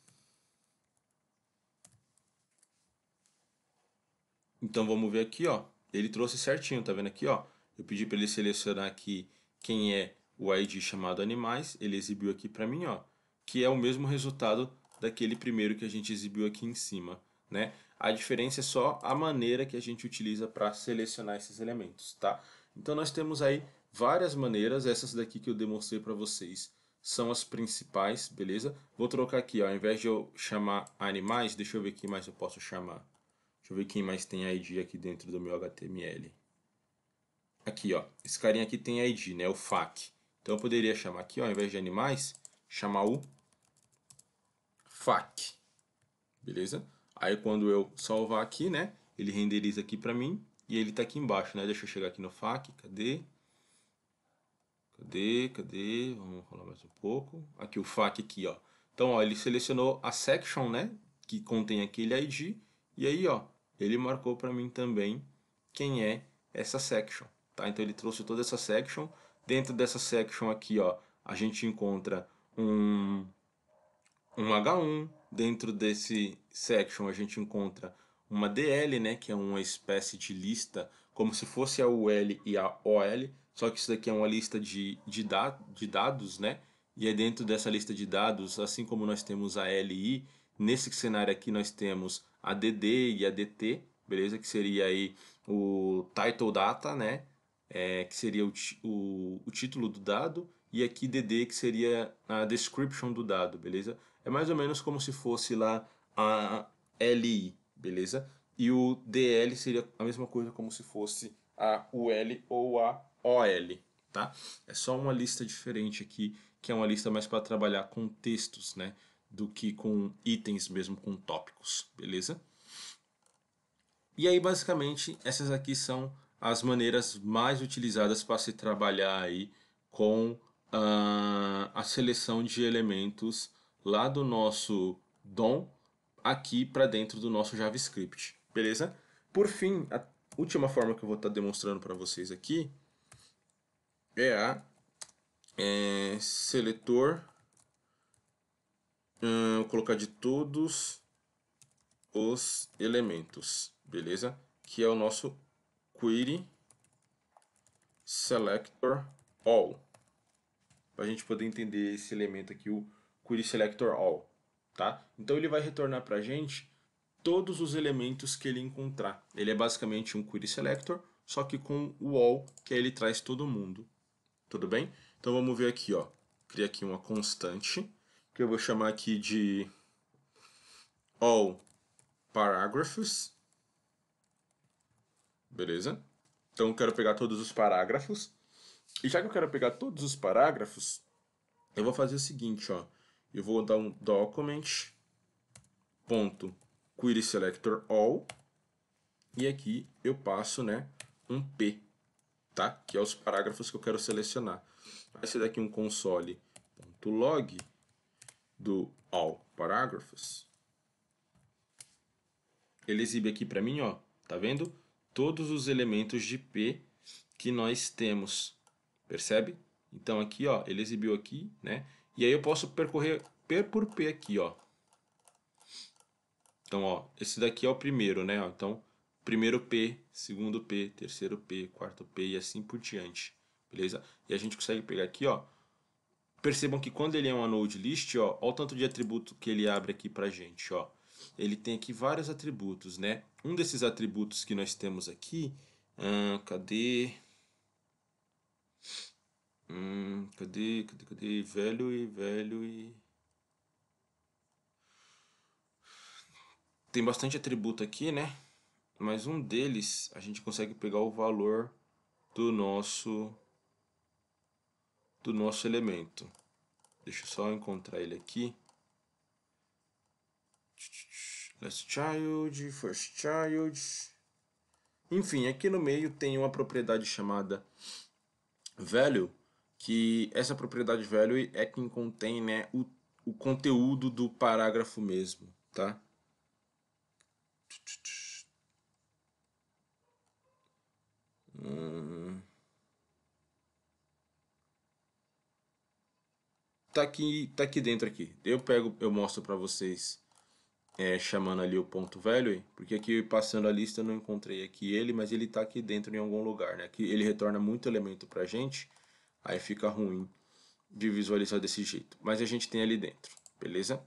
Então vamos ver aqui, ó. Ele trouxe certinho, tá vendo aqui, ó? Eu pedi para ele selecionar aqui quem é o ID chamado animais, ele exibiu aqui para mim, ó, que é o mesmo resultado daquele primeiro que a gente exibiu aqui em cima, né? A diferença é só a maneira que a gente utiliza para selecionar esses elementos, tá? Então nós temos aí várias maneiras. Essas daqui que eu demonstrei para vocês são as principais, beleza? Vou trocar aqui, ó, ao invés de eu chamar animais, deixa eu ver quem mais eu posso chamar. Deixa eu ver quem mais tem ID aqui dentro do meu HTML. Aqui, ó, esse carinha aqui tem ID, né, o FAQ. Então eu poderia chamar aqui, ó, ao invés de animais, chamar o FAQ, beleza? Aí quando eu salvar aqui, né, ele renderiza aqui para mim e ele tá aqui embaixo, né? Deixa eu chegar aqui no FAQ, cadê? Cadê? Cadê? Cadê? Vamos rolar mais um pouco. Aqui o FAQ aqui, ó. Então, ó, ele selecionou a section, né, que contém aquele ID, e aí, ó, ele marcou para mim também quem é essa section, tá? Então ele trouxe toda essa section. Dentro dessa section aqui, ó, a gente encontra um um H1, dentro desse section a gente encontra uma DL, né, que é uma espécie de lista, como se fosse a UL e a OL, só que isso daqui é uma lista de, de, da, de dados, né? E é dentro dessa lista de dados, assim como nós temos a LI, nesse cenário aqui nós temos a DD e a DT, beleza? Que seria aí o title data, né? É, que seria o, o, o, título do dado, e aqui DD, que seria a description do dado, beleza? É mais ou menos como se fosse lá a LI, beleza? E o DL seria a mesma coisa como se fosse a UL ou a OL, tá? É só uma lista diferente aqui, que é uma lista mais para trabalhar com textos, né? Do que com itens mesmo, com tópicos, beleza? E aí, basicamente, essas aqui são as maneiras mais utilizadas para se trabalhar aí com uh, a seleção de elementos lá do nosso DOM aqui para dentro do nosso JavaScript, beleza? Por fim, a última forma que eu vou estar tá demonstrando para vocês aqui é, é, seletor hum, vou colocar de todos os elementos, beleza? Que é o nosso query selector all. Para a gente poder entender esse elemento aqui, o query selector all, tá? Então ele vai retornar para a gente todos os elementos que ele encontrar. Ele é basicamente um query selector, só que com o all, que aí ele traz todo mundo, tudo bem? Então vamos ver aqui, ó. Cria aqui uma constante, que eu vou chamar aqui de all paragraphs Beleza? Então eu quero pegar todos os parágrafos. E já que eu quero pegar todos os parágrafos, eu vou fazer o seguinte, ó. Eu vou dar um document ponto query selector all e aqui eu passo, né, um p tá? que é os parágrafos que eu quero selecionar. Esse daqui um console.log do all parágrafos. Ele exibe aqui para mim, ó, tá vendo? Todos os elementos de P que nós temos, percebe? Então aqui, ó, ele exibiu aqui, né? E aí eu posso percorrer P por P aqui, ó. Então, ó, esse daqui é o primeiro, né? Então, primeiro P, segundo P, terceiro P, quarto P e assim por diante. Beleza? E a gente consegue pegar aqui, ó. Percebam que quando ele é um node list, ó, olha o tanto de atributo que ele abre aqui pra gente, ó. Ele tem aqui vários atributos, né? Um desses atributos que nós temos aqui, hum, cadê? Hum, cadê, cadê, cadê? Velho e velho e... Tem bastante atributo aqui, né? mas um deles a gente consegue pegar o valor do nosso do nosso elemento. Deixa eu só encontrar ele aqui. Last child, first child. Enfim, aqui no meio tem uma propriedade chamada value, que essa propriedade value é quem contém né, o, o conteúdo do parágrafo mesmo, tá? Tch, Hum. Tá aqui, tá aqui dentro aqui. Eu pego, eu mostro para vocês é, chamando ali o ponto value, porque aqui passando a lista eu não encontrei aqui ele, mas ele está aqui dentro em algum lugar, né? que ele retorna muito elemento para gente, aí fica ruim de visualizar desse jeito, mas a gente tem ali dentro, beleza?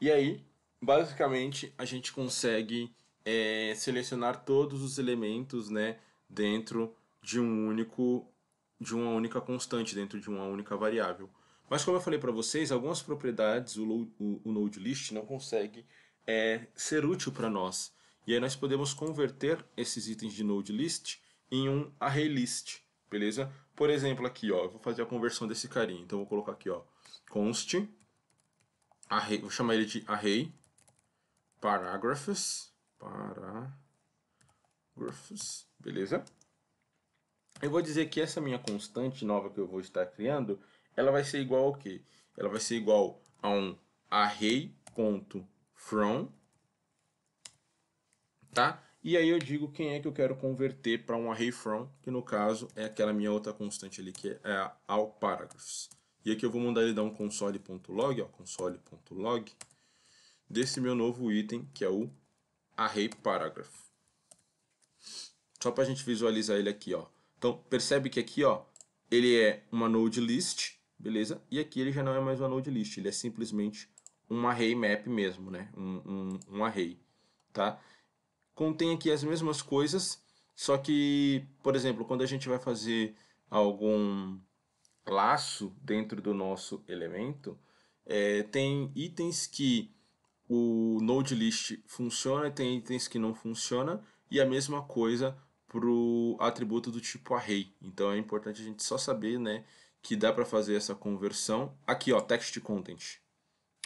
E aí, basicamente, a gente consegue é, selecionar todos os elementos né, dentro de um único de uma única constante dentro de uma única variável. Mas como eu falei para vocês, algumas propriedades o, o, o node list não consegue é, ser útil para nós. E aí nós podemos converter esses itens de node list em um array list, beleza? Por exemplo, aqui, ó, vou fazer a conversão desse carinha. Então vou colocar aqui, ó, const array, vou chamar ele de array paragraphs parágrafos, beleza? Eu vou dizer que essa minha constante nova que eu vou estar criando, ela vai ser igual ao quê? Ela vai ser igual a um array.from, tá? E aí eu digo quem é que eu quero converter para um array from, que no caso é aquela minha outra constante ali, que é a all paragraphs. E aqui eu vou mandar ele dar um console.log, console.log, desse meu novo item, que é o array paragraph. Só para a gente visualizar ele aqui, ó. Então, percebe que aqui, ó, ele é uma node list, beleza? E aqui ele já não é mais uma node list, ele é simplesmente um array map mesmo, né? Um, um, um array, tá? Contém aqui as mesmas coisas, só que, por exemplo, quando a gente vai fazer algum laço dentro do nosso elemento, é, tem itens que o node list funciona, tem itens que não funciona e a mesma coisa para o atributo do tipo array. Então é importante a gente só saber né, que dá para fazer essa conversão. Aqui, ó, text content.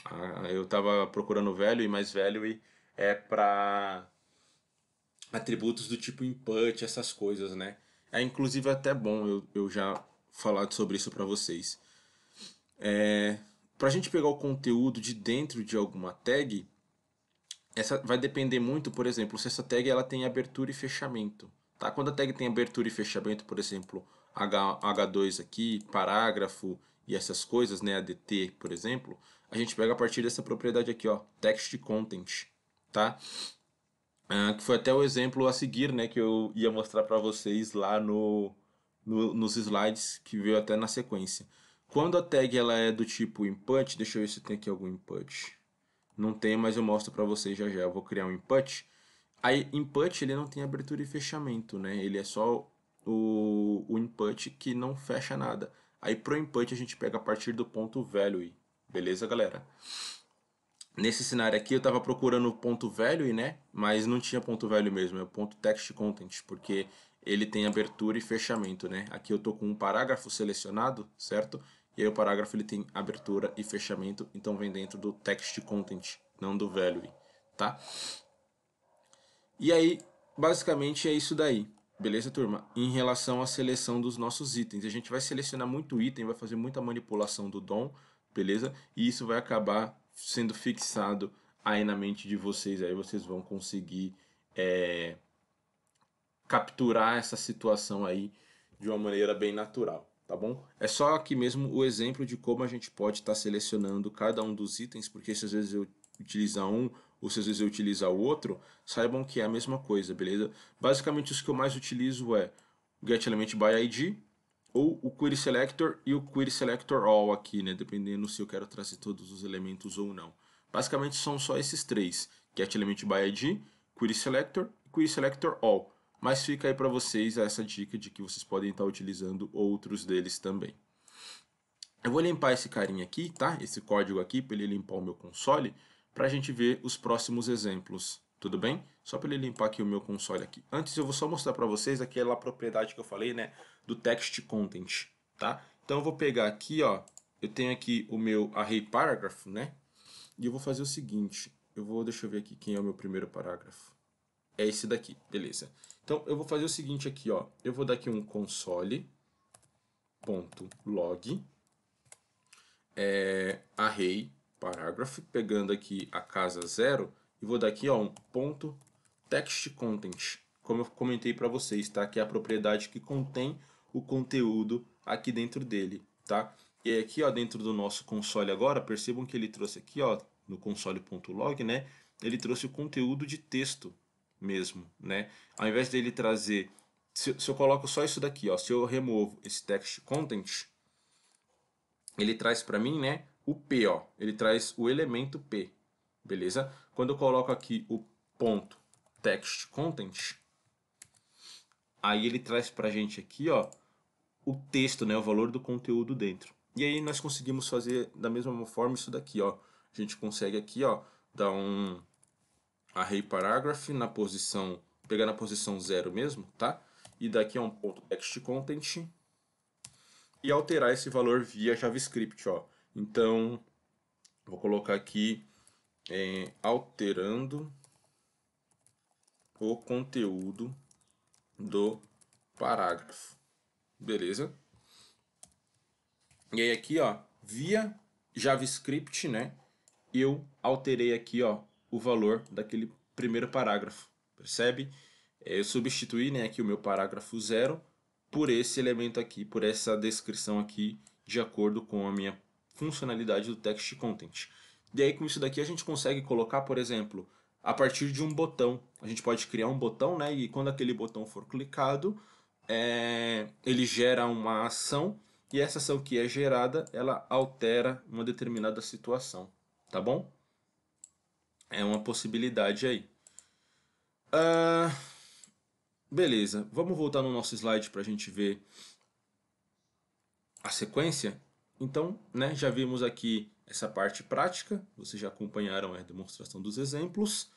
Ah, eu estava procurando value e mais value é para atributos do tipo input, essas coisas, né? É inclusive até bom eu, eu já falar sobre isso para vocês. É, para a gente pegar o conteúdo de dentro de alguma tag, essa vai depender muito, por exemplo, se essa tag ela tem abertura e fechamento. Tá? Quando a tag tem abertura e fechamento, por exemplo, H, H2 aqui, parágrafo e essas coisas, né, ADT, por exemplo, a gente pega a partir dessa propriedade aqui, ó, text content, tá? Ah, que foi até o exemplo a seguir, né, que eu ia mostrar para vocês lá no, no, nos slides que veio até na sequência. Quando a tag ela é do tipo input, deixa eu ver se tem aqui algum input. Não tem, mas eu mostro para vocês já já. Eu vou criar um input. Aí, input ele não tem abertura e fechamento, né? Ele é só o, o input que não fecha nada. Aí, pro input a gente pega a partir do ponto value. Beleza, galera? Nesse cenário aqui eu estava procurando o ponto value, né? Mas não tinha ponto value mesmo, é o ponto text content, porque ele tem abertura e fechamento, né? Aqui eu tô com um parágrafo selecionado, certo? E aí o parágrafo ele tem abertura e fechamento, então vem dentro do text content, não do value, tá? E aí, basicamente é isso daí. Beleza, turma? Em relação à seleção dos nossos itens, a gente vai selecionar muito item, vai fazer muita manipulação do DOM, beleza? E isso vai acabar sendo fixado aí na mente de vocês, aí vocês vão conseguir é, capturar essa situação aí de uma maneira bem natural tá bom? É só aqui mesmo o exemplo de como a gente pode estar tá selecionando cada um dos itens, porque se às vezes eu utilizar um ou se às vezes eu utilizar o outro, saibam que é a mesma coisa, beleza? Basicamente os que eu mais utilizo é o getElementById ou o query selector e o query selector all aqui, né? Dependendo se eu quero trazer todos os elementos ou não. Basicamente são só esses três, getElementById, query selector e query selector all. Mas fica aí para vocês essa dica de que vocês podem estar utilizando outros deles também. Eu vou limpar esse carinha aqui, tá? Esse código aqui, para ele limpar o meu console, para a gente ver os próximos exemplos, tudo bem? Só para ele limpar aqui o meu console aqui. Antes eu vou só mostrar para vocês aquela propriedade que eu falei, né? Do text content, tá? Então eu vou pegar aqui, ó, eu tenho aqui o meu array paragraph, né? E eu vou fazer o seguinte, eu vou, deixa eu ver aqui quem é o meu primeiro parágrafo. É esse daqui, beleza. Então eu vou fazer o seguinte aqui, ó. Eu vou dar aqui um console.log é, array parágrafo, pegando aqui a casa zero e vou dar aqui ó, um ponto text content. Como eu comentei para vocês, tá? Que é a propriedade que contém o conteúdo aqui dentro dele, tá? E aqui, ó, dentro do nosso console agora, percebam que ele trouxe aqui, ó, no console.log, né? Ele trouxe o conteúdo de texto, mesmo, né? Ao invés dele trazer, se, se eu coloco só isso daqui, ó, se eu removo esse text content, ele traz para mim, né, o P, ó, ele traz o elemento P, beleza? Quando eu coloco aqui o ponto text content, aí ele traz para gente aqui, ó, o texto, né, o valor do conteúdo dentro. E aí nós conseguimos fazer da mesma forma isso daqui, ó. A gente consegue aqui, ó, dar um array paragraph na posição, pegar na posição 0 mesmo, tá? E daqui é um ponto text content e alterar esse valor via JavaScript, ó. Então, vou colocar aqui é, alterando o conteúdo do parágrafo. Beleza? E aí aqui, ó, via JavaScript, né? Eu alterei aqui, ó, o valor daquele primeiro parágrafo, percebe? É, eu substituí né, aqui o meu parágrafo zero por esse elemento aqui, por essa descrição aqui, de acordo com a minha funcionalidade do text content. E aí com isso daqui a gente consegue colocar, por exemplo, a partir de um botão. A gente pode criar um botão, né? E quando aquele botão for clicado, é... ele gera uma ação e essa ação que é gerada, ela altera uma determinada situação, tá bom? É uma possibilidade aí. Uh, beleza, vamos voltar no nosso slide para a gente ver a sequência. Então, né, já vimos aqui essa parte prática, vocês já acompanharam a demonstração dos exemplos.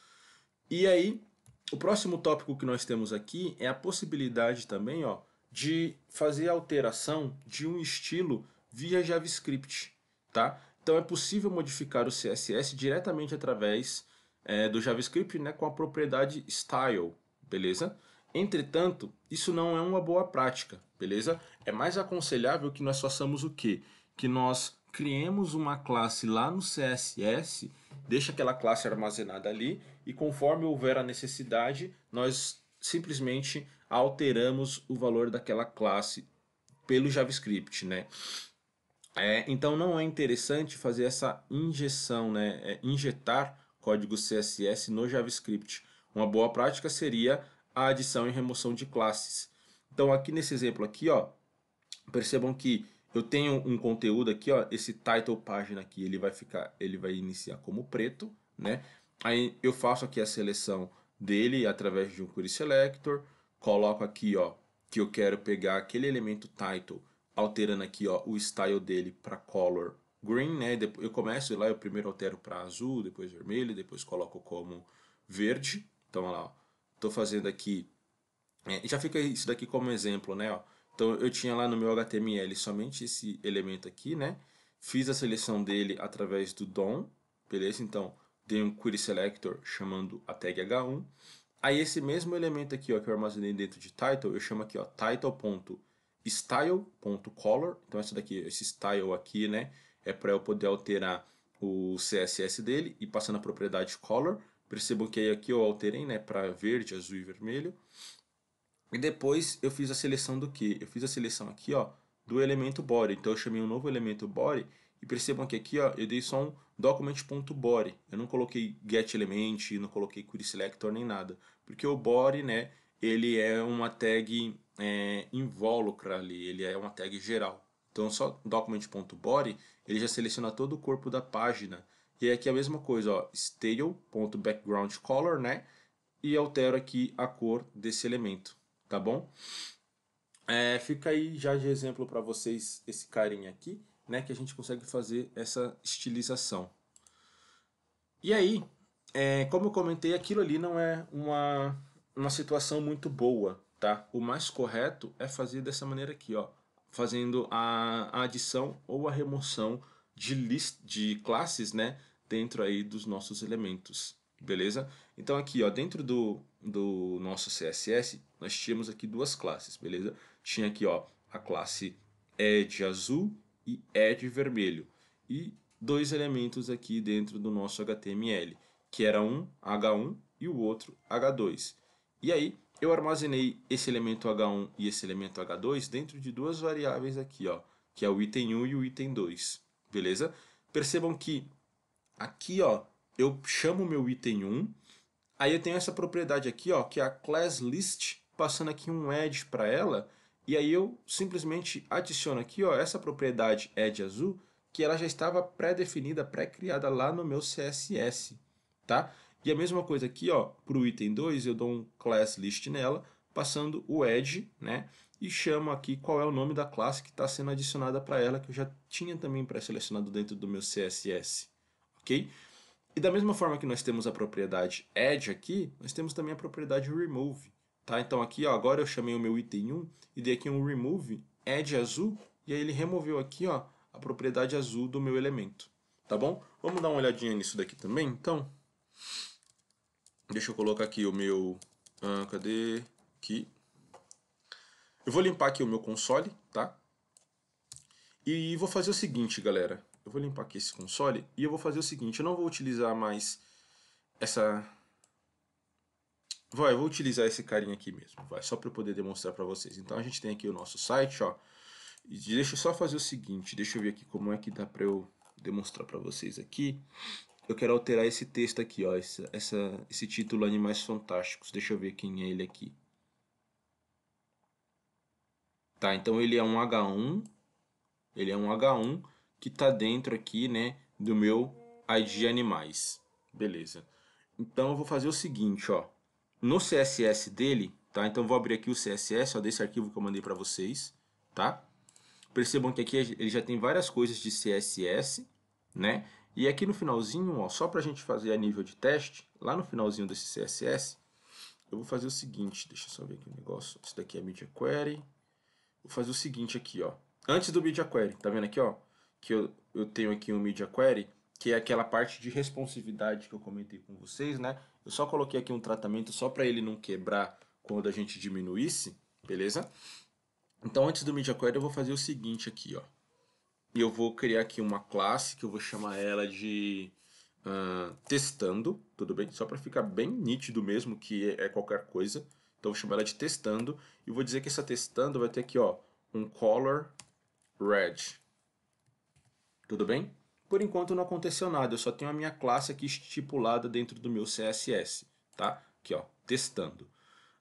E aí, o próximo tópico que nós temos aqui é a possibilidade também ó, de fazer alteração de um estilo via JavaScript. Tá? Então é possível modificar o CSS diretamente através é, do JavaScript né, com a propriedade style, beleza? Entretanto, isso não é uma boa prática, beleza? É mais aconselhável que nós façamos o quê? Que nós criemos uma classe lá no CSS, deixa aquela classe armazenada ali e conforme houver a necessidade, nós simplesmente alteramos o valor daquela classe pelo JavaScript, né? É, então não é interessante fazer essa injeção, né? É, injetar código CSS no JavaScript. Uma boa prática seria a adição e remoção de classes. Então aqui nesse exemplo aqui, ó, percebam que eu tenho um conteúdo aqui, ó, esse title página aqui, ele vai ficar, ele vai iniciar como preto, né? Aí eu faço aqui a seleção dele através de um query selector, coloco aqui, ó, que eu quero pegar aquele elemento title alterando aqui ó, o style dele para color green, né? Eu começo lá, eu primeiro altero para azul, depois vermelho, depois coloco como verde. Então, olha lá, estou fazendo aqui, é, já fica isso daqui como exemplo, né? Ó. Então, eu tinha lá no meu HTML somente esse elemento aqui, né? Fiz a seleção dele através do DOM, beleza? Então, dei um query selector chamando a tag h1. Aí, esse mesmo elemento aqui, ó, que eu armazenei dentro de title, eu chamo aqui, ó, style.color. Então essa daqui, esse style aqui, né, é para eu poder alterar o CSS dele e passando a propriedade color. Percebam que aí aqui eu alterei, né, para verde, azul e vermelho. E depois eu fiz a seleção do que? Eu fiz a seleção aqui, ó, do elemento body. Então eu chamei um novo elemento body e percebam que aqui, ó, eu dei só um document.body. Eu não coloquei get element, não coloquei query selector nem nada, porque o body, né, ele é uma tag é, invólucra ali, ele é uma tag geral. Então só document.body, ele já seleciona todo o corpo da página. E é aqui a mesma coisa, ó, né? E altero aqui a cor desse elemento, tá bom? É, fica aí já de exemplo para vocês esse carinha aqui, né? Que a gente consegue fazer essa estilização. E aí, é, como eu comentei, aquilo ali não é uma uma situação muito boa, tá? O mais correto é fazer dessa maneira aqui, ó, fazendo a, a adição ou a remoção de, list, de classes, né, dentro aí dos nossos elementos, beleza? Então aqui, ó, dentro do, do nosso CSS, nós tínhamos aqui duas classes, beleza? Tinha aqui, ó, a classe Edge azul e Edge vermelho, e dois elementos aqui dentro do nosso HTML, que era um H1 e o outro H2. E aí eu armazenei esse elemento H1 e esse elemento H2 dentro de duas variáveis aqui, ó, que é o item 1 e o item 2, beleza? Percebam que aqui ó, eu chamo o meu item 1, aí eu tenho essa propriedade aqui, ó, que é a class list, passando aqui um add para ela, e aí eu simplesmente adiciono aqui ó, essa propriedade add azul, que ela já estava pré-definida, pré-criada lá no meu CSS, tá? E a mesma coisa aqui, ó, para o item 2, eu dou um class list nela, passando o edge, né? E chamo aqui qual é o nome da classe que está sendo adicionada para ela, que eu já tinha também pré-selecionado dentro do meu CSS, ok? E da mesma forma que nós temos a propriedade edge aqui, nós temos também a propriedade remove, tá? Então aqui, ó, agora eu chamei o meu item 1 e dei aqui um remove edge azul, e aí ele removeu aqui, ó, a propriedade azul do meu elemento, tá bom? Vamos dar uma olhadinha nisso daqui também, então... Deixa eu colocar aqui o meu... Ah, cadê? Aqui. Eu vou limpar aqui o meu console, tá? E vou fazer o seguinte, galera. Eu vou limpar aqui esse console e eu vou fazer o seguinte. Eu não vou utilizar mais essa... Vai, eu vou utilizar esse carinha aqui mesmo, vai, só para eu poder demonstrar para vocês. Então a gente tem aqui o nosso site, ó. E deixa eu só fazer o seguinte, deixa eu ver aqui como é que dá para eu demonstrar para vocês aqui eu quero alterar esse texto aqui, ó, essa, essa, esse título Animais Fantásticos. Deixa eu ver quem é ele aqui. Tá, então ele é um H1, ele é um H1 que está dentro aqui, né, do meu ID Animais. Beleza. Então eu vou fazer o seguinte, ó. No CSS dele, tá? Então eu vou abrir aqui o CSS, ó, desse arquivo que eu mandei para vocês, tá? Percebam que aqui ele já tem várias coisas de CSS, né? E aqui no finalzinho, ó, só para a gente fazer a nível de teste, lá no finalzinho desse CSS, eu vou fazer o seguinte, deixa eu só ver aqui o negócio, isso daqui é Media Query, vou fazer o seguinte aqui, ó, antes do Media Query, tá vendo aqui, ó, que eu, eu tenho aqui um Media Query, que é aquela parte de responsividade que eu comentei com vocês, né, eu só coloquei aqui um tratamento só para ele não quebrar quando a gente diminuísse, beleza? Então antes do Media Query eu vou fazer o seguinte aqui, ó, e eu vou criar aqui uma classe que eu vou chamar ela de uh, testando, tudo bem? Só para ficar bem nítido mesmo que é, é qualquer coisa. Então eu vou chamar ela de testando e vou dizer que essa testando vai ter aqui ó, um color red. Tudo bem? Por enquanto não aconteceu nada, eu só tenho a minha classe aqui estipulada dentro do meu CSS, tá? Aqui ó, testando.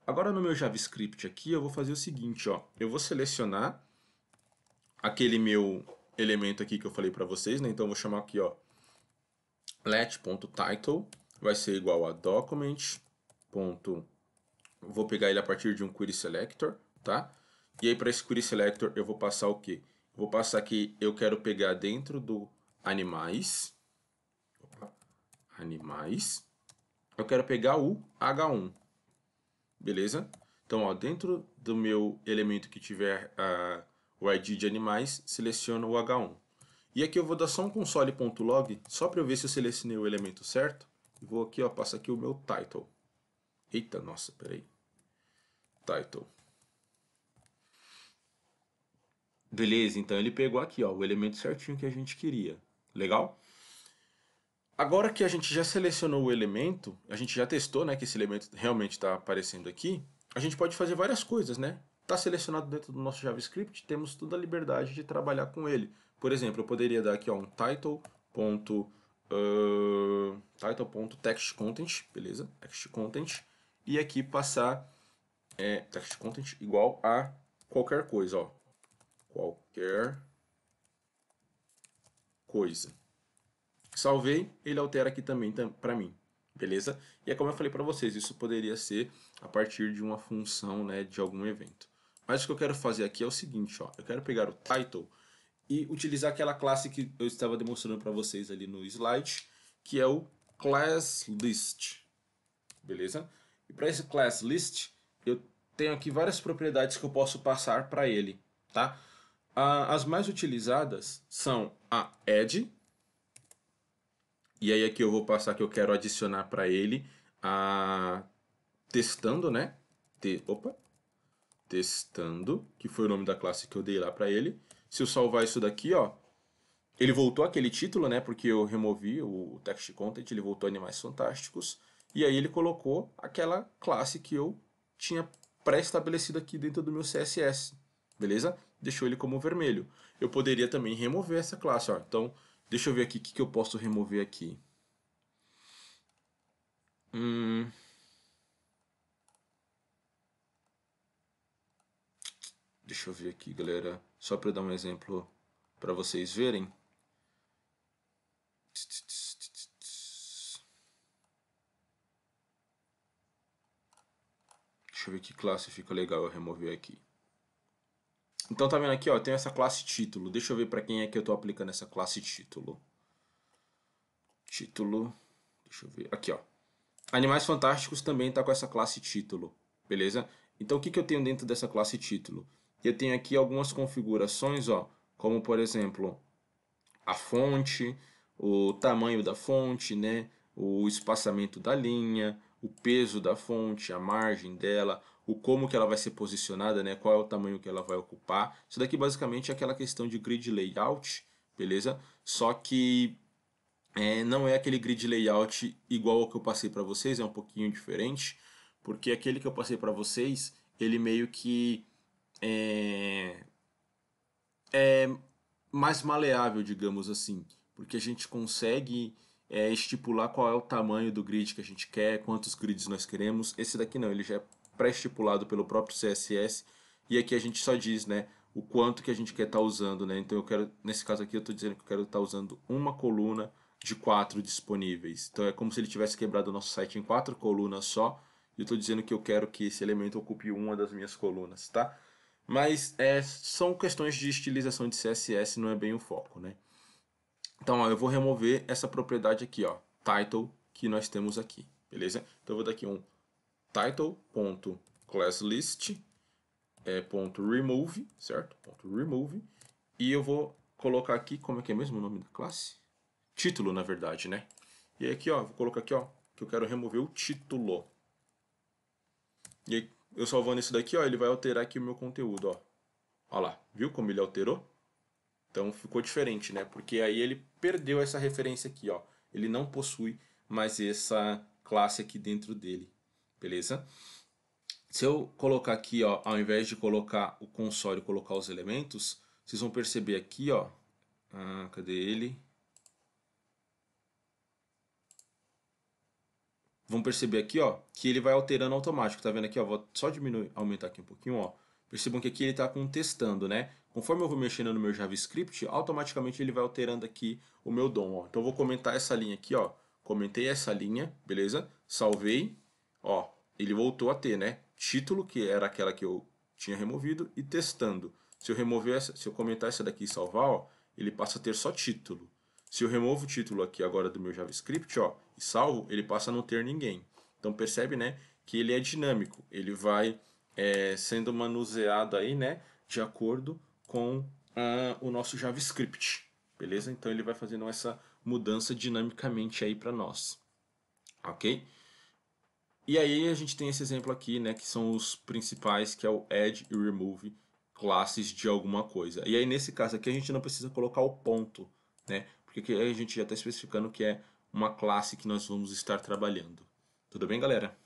Agora no meu JavaScript aqui eu vou fazer o seguinte, ó, eu vou selecionar aquele meu elemento aqui que eu falei para vocês, né? Então eu vou chamar aqui, ó, let.title vai ser igual a document. Ponto, vou pegar ele a partir de um query selector, tá? E aí para esse query selector eu vou passar o quê? Vou passar que eu quero pegar dentro do animais, opa, animais, eu quero pegar o H1, beleza? Então, ó, dentro do meu elemento que tiver uh, o ID de animais, seleciono o H1. E aqui eu vou dar só um console.log, só para eu ver se eu selecionei o elemento certo. E vou aqui, ó, passo aqui o meu title. Eita, nossa, peraí. Title. Beleza, então ele pegou aqui, ó, o elemento certinho que a gente queria. Legal? Agora que a gente já selecionou o elemento, a gente já testou, né, que esse elemento realmente está aparecendo aqui, a gente pode fazer várias coisas, né? Está selecionado dentro do nosso JavaScript, temos toda a liberdade de trabalhar com ele. Por exemplo, eu poderia dar aqui ó, um title. Ponto, uh, title.textContent, beleza? TextContent. E aqui passar é, TextContent igual a qualquer coisa, ó. Qualquer coisa. Salvei, ele altera aqui também para mim beleza? E é como eu falei para vocês, isso poderia ser a partir de uma função né, de algum evento. Mas o que eu quero fazer aqui é o seguinte, ó, eu quero pegar o title e utilizar aquela classe que eu estava demonstrando para vocês ali no slide, que é o class list, beleza? E para esse class list, eu tenho aqui várias propriedades que eu posso passar para ele, tá? as mais utilizadas são a add, e aí aqui eu vou passar que eu quero adicionar para ele a testando, né? opa, testando, que foi o nome da classe que eu dei lá para ele. Se eu salvar isso daqui, ó, ele voltou aquele título, né, porque eu removi o text content, ele voltou Animais Fantásticos, e aí ele colocou aquela classe que eu tinha pré-estabelecido aqui dentro do meu CSS, beleza? Deixou ele como vermelho. Eu poderia também remover essa classe, ó. Então, deixa eu ver aqui o que, que eu posso remover aqui. Hum... Deixa eu ver aqui, galera. Só para dar um exemplo para vocês verem. Deixa eu ver que classe fica legal eu remover aqui. Então tá vendo aqui, ó, tem essa classe título. Deixa eu ver para quem é que eu tô aplicando essa classe título. Título. Deixa eu ver. Aqui, ó. Animais Fantásticos também tá com essa classe título. Beleza? Então o que, que eu tenho dentro dessa classe título? eu tenho aqui algumas configurações, ó, como por exemplo a fonte, o tamanho da fonte, né, o espaçamento da linha, o peso da fonte, a margem dela, o como que ela vai ser posicionada, né, qual é o tamanho que ela vai ocupar. Isso daqui basicamente é aquela questão de grid layout, beleza? Só que é, não é aquele grid layout igual ao que eu passei para vocês, é um pouquinho diferente, porque aquele que eu passei para vocês, ele meio que é, é mais maleável, digamos assim, porque a gente consegue é, estipular qual é o tamanho do grid que a gente quer, quantos grids nós queremos. Esse daqui não, ele já é pré-estipulado pelo próprio CSS e aqui a gente só diz, né, o quanto que a gente quer estar tá usando, né? Então eu quero, nesse caso aqui eu estou dizendo que eu quero estar tá usando uma coluna de quatro disponíveis. Então é como se ele tivesse quebrado o nosso site em quatro colunas só. E eu estou dizendo que eu quero que esse elemento ocupe uma das minhas colunas, tá? Mas é, são questões de estilização de CSS, não é bem o foco, né? Então, ó, eu vou remover essa propriedade aqui, ó, title, que nós temos aqui, beleza? Então, eu vou dar aqui um title.classList.remove, é, .remove, certo? .remove, e eu vou colocar aqui, como é que é mesmo o nome da classe? Título, na verdade, né? E aqui, ó, vou colocar aqui, ó, que eu quero remover o título. E aí, eu salvando isso daqui, ó, ele vai alterar aqui o meu conteúdo, ó. Ó lá, viu como ele alterou? Então ficou diferente, né? Porque aí ele perdeu essa referência aqui, ó. Ele não possui mais essa classe aqui dentro dele, beleza? Se eu colocar aqui, ó, ao invés de colocar o console e colocar os elementos, vocês vão perceber aqui, ó, ah, cadê ele? vão perceber aqui, ó, que ele vai alterando automático, tá vendo aqui, ó, vou só diminuir, aumentar aqui um pouquinho, ó. Percebam que aqui ele está contestando, né? Conforme eu vou mexendo no meu JavaScript, automaticamente ele vai alterando aqui o meu DOM, ó. Então eu vou comentar essa linha aqui, ó. Comentei essa linha, beleza? Salvei, ó, ele voltou a ter, né? Título, que era aquela que eu tinha removido, e testando. Se eu remover essa, se eu comentar essa daqui e salvar, ó, ele passa a ter só título. Se eu removo o título aqui agora do meu JavaScript, ó, e salvo, ele passa a não ter ninguém. Então percebe, né, que ele é dinâmico, ele vai é, sendo manuseado aí, né, de acordo com ah, o nosso JavaScript, beleza? Então ele vai fazendo essa mudança dinamicamente aí para nós, ok? E aí a gente tem esse exemplo aqui, né, que são os principais, que é o add e remove classes de alguma coisa. E aí nesse caso aqui a gente não precisa colocar o ponto, né? porque aqui a gente já está especificando que é uma classe que nós vamos estar trabalhando. Tudo bem, galera?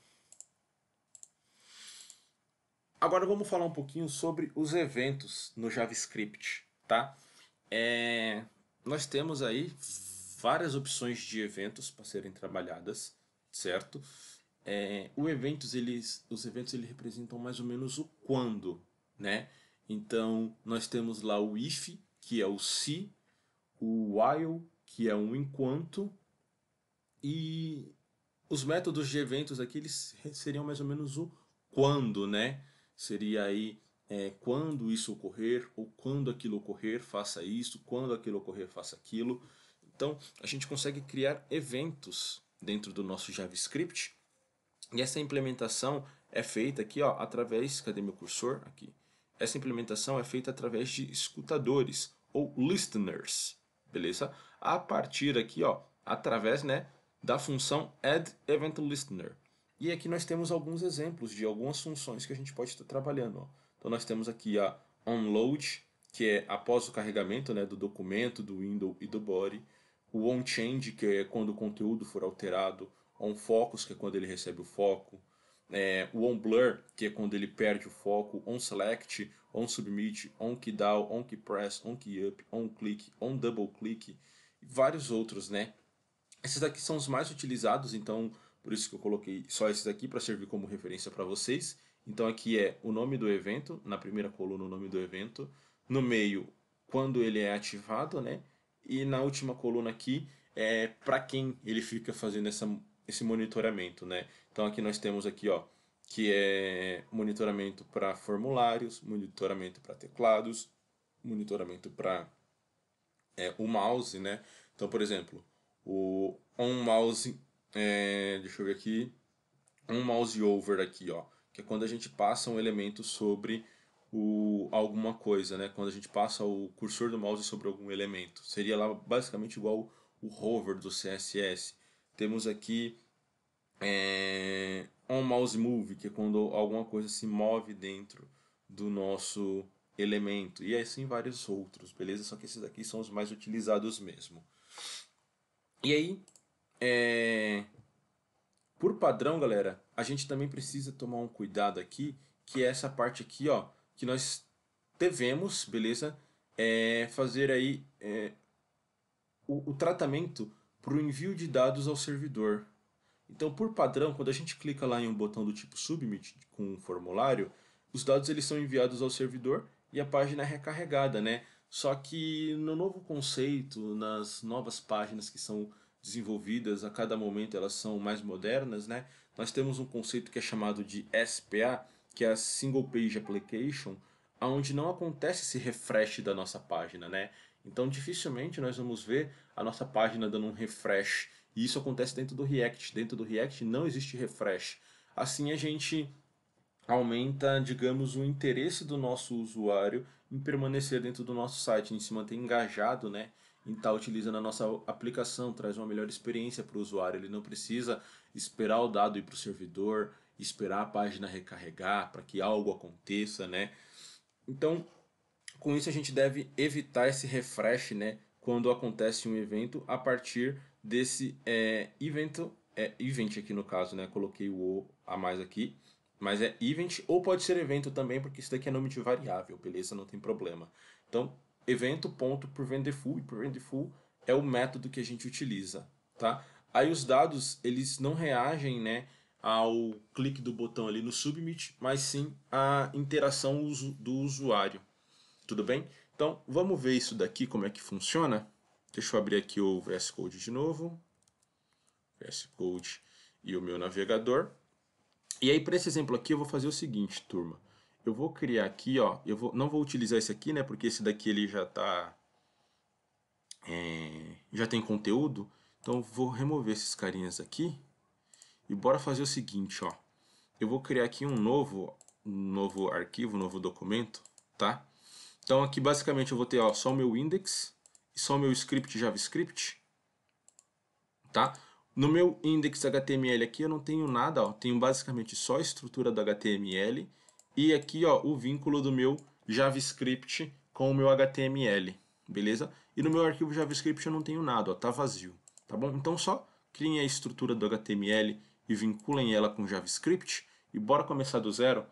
Agora vamos falar um pouquinho sobre os eventos no JavaScript, tá? É... Nós temos aí várias opções de eventos para serem trabalhadas, certo? É... O eventos, eles... Os eventos eles representam mais ou menos o quando, né? Então, nós temos lá o if, que é o se, o while, que é um enquanto, e os métodos de eventos aqui eles seriam mais ou menos o quando, né? Seria aí é, quando isso ocorrer, ou quando aquilo ocorrer, faça isso, quando aquilo ocorrer, faça aquilo. Então, a gente consegue criar eventos dentro do nosso JavaScript. E essa implementação é feita aqui, ó, através, cadê meu cursor? Aqui. Essa implementação é feita através de escutadores ou listeners beleza? A partir aqui, ó, através, né, da função add event listener. E aqui nós temos alguns exemplos de algumas funções que a gente pode estar trabalhando. Ó. Então nós temos aqui a onload, que é após o carregamento né, do documento, do window e do body. O onChange, que é quando o conteúdo for alterado. OnFocus, que é quando ele recebe o foco é, o onBlur, que é quando ele perde o foco, onSelect, onSubmit, onKeyDown, onKeyPress, onKeyUp, onClick, onDoubleClick e vários outros, né? Esses daqui são os mais utilizados, então por isso que eu coloquei só esses daqui para servir como referência para vocês. Então aqui é o nome do evento, na primeira coluna o nome do evento, no meio quando ele é ativado, né? E na última coluna aqui é para quem ele fica fazendo essa esse monitoramento, né? Então aqui nós temos aqui, ó, que é monitoramento para formulários, monitoramento para teclados, monitoramento para é, o mouse, né? Então, por exemplo, o on mouse, é, deixa eu ver aqui, on mouse over aqui, ó, que é quando a gente passa um elemento sobre o, alguma coisa, né? Quando a gente passa o cursor do mouse sobre algum elemento. Seria lá basicamente igual o hover do CSS. Temos aqui é, on mouse move, que é quando alguma coisa se move dentro do nosso elemento. E assim vários outros, beleza? Só que esses aqui são os mais utilizados mesmo. E aí, é, por padrão, galera, a gente também precisa tomar um cuidado aqui, que é essa parte aqui, ó, que nós devemos, beleza? É, fazer aí é, o, o, tratamento para o envio de dados ao servidor. Então, por padrão, quando a gente clica lá em um botão do tipo Submit com um formulário, os dados eles são enviados ao servidor e a página é recarregada, né? Só que no novo conceito, nas novas páginas que são desenvolvidas a cada momento, elas são mais modernas, né? Nós temos um conceito que é chamado de SPA, que é a Single Page Application, onde não acontece esse refresh da nossa página, né? Então dificilmente nós vamos ver a nossa página dando um refresh. E isso acontece dentro do React. Dentro do React não existe refresh. Assim a gente aumenta, digamos, o interesse do nosso usuário em permanecer dentro do nosso site, em se manter engajado, né? Em estar tá utilizando a nossa aplicação, traz uma melhor experiência para o usuário. Ele não precisa esperar o dado ir para o servidor, esperar a página recarregar para que algo aconteça, né? Então, com isso, a gente deve evitar esse refresh né, quando acontece um evento a partir desse é, evento, é, event aqui no caso, né? Coloquei o O a mais aqui, mas é event ou pode ser evento também, porque isso daqui é nome de variável, beleza? Não tem problema. Então, evento ponto evento.preventful e preventful é o método que a gente utiliza, tá? Aí os dados, eles não reagem, né? ao clique do botão ali no submit, mas sim à interação do usuário, tudo bem? Então, vamos ver isso daqui, como é que funciona. Deixa eu abrir aqui o VS Code de novo. VS Code e o meu navegador. E aí, para esse exemplo aqui, eu vou fazer o seguinte, turma. Eu vou criar aqui, ó, eu vou, não vou utilizar esse aqui, né, porque esse daqui ele já tá... É, já tem conteúdo. Então, vou remover esses carinhas aqui. E bora fazer o seguinte, ó. Eu vou criar aqui um novo, um novo arquivo, um novo documento, Tá? Então aqui basicamente eu vou ter ó, só o meu index e só o meu script JavaScript. Tá? No meu index HTML aqui eu não tenho nada, ó, tenho basicamente só a estrutura do HTML e aqui ó, o vínculo do meu JavaScript com o meu HTML, beleza? E no meu arquivo JavaScript eu não tenho nada, ó, tá vazio, tá bom? Então só criem a estrutura do HTML e vinculem ela com JavaScript e bora começar do zero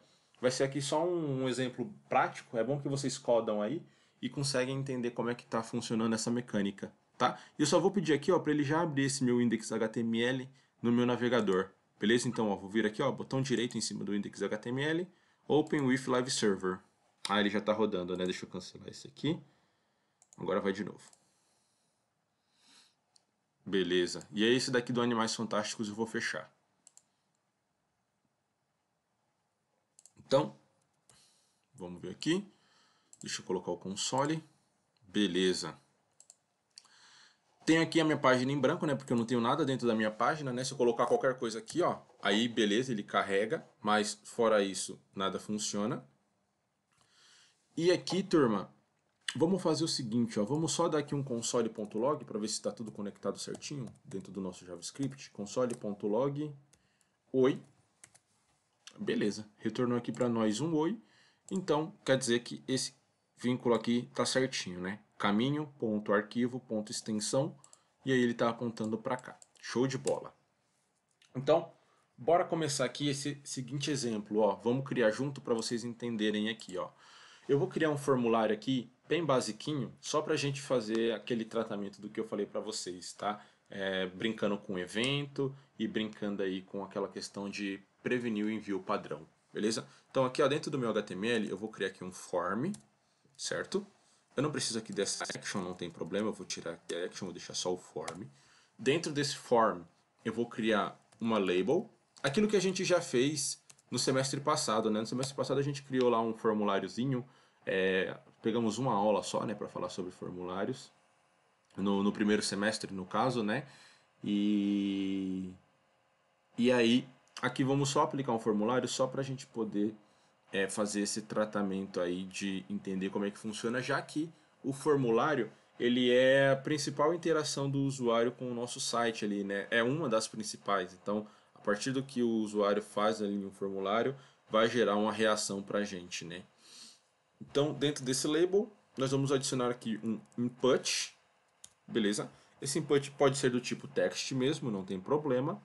Vai ser aqui só um, exemplo prático, é bom que vocês codam aí e conseguem entender como é que está funcionando essa mecânica, tá? E eu só vou pedir aqui, ó, para ele já abrir esse meu index HTML no meu navegador, beleza? Então, ó, vou vir aqui, ó, botão direito em cima do index HTML, Open with Live Server. Ah, ele já está rodando, né? Deixa eu cancelar isso aqui. Agora vai de novo. Beleza. E é esse daqui do Animais Fantásticos eu vou fechar. Então, vamos ver aqui. Deixa eu colocar o console. Beleza. Tenho aqui a minha página em branco, né? Porque eu não tenho nada dentro da minha página, né? Se eu colocar qualquer coisa aqui, ó, aí beleza, ele carrega, mas fora isso, nada funciona. E aqui, turma, vamos fazer o seguinte, ó, vamos só dar aqui um console.log para ver se está tudo conectado certinho dentro do nosso JavaScript. console.log, oi. Beleza, retornou aqui para nós um oi. Então, quer dizer que esse vínculo aqui está certinho, né? Caminho.arquivo.extensão e aí ele está apontando para cá. Show de bola. Então, bora começar aqui esse seguinte exemplo. Ó. Vamos criar junto para vocês entenderem aqui. Ó. Eu vou criar um formulário aqui bem basiquinho, só para a gente fazer aquele tratamento do que eu falei para vocês, tá? É, brincando com evento e brincando aí com aquela questão de prevenir o envio padrão, beleza? Então aqui ó, dentro do meu HTML eu vou criar aqui um form, certo? Eu não preciso aqui dessa action, não tem problema, eu vou tirar aqui a action, vou deixar só o form. Dentro desse form eu vou criar uma label, aquilo que a gente já fez no semestre passado, né? No semestre passado a gente criou lá um formuláriozinho, é, pegamos uma aula só, né, para falar sobre formulários, no, no primeiro semestre no caso, né? E e aí Aqui vamos só aplicar um formulário só para a gente poder é, fazer esse tratamento aí de entender como é que funciona, já que o formulário ele é a principal interação do usuário com o nosso site ali, né? É uma das principais. Então, a partir do que o usuário faz ali um formulário, vai gerar uma reação para a gente, né? Então, dentro desse label, nós vamos adicionar aqui um input, beleza? Esse input pode ser do tipo text mesmo, não tem problema.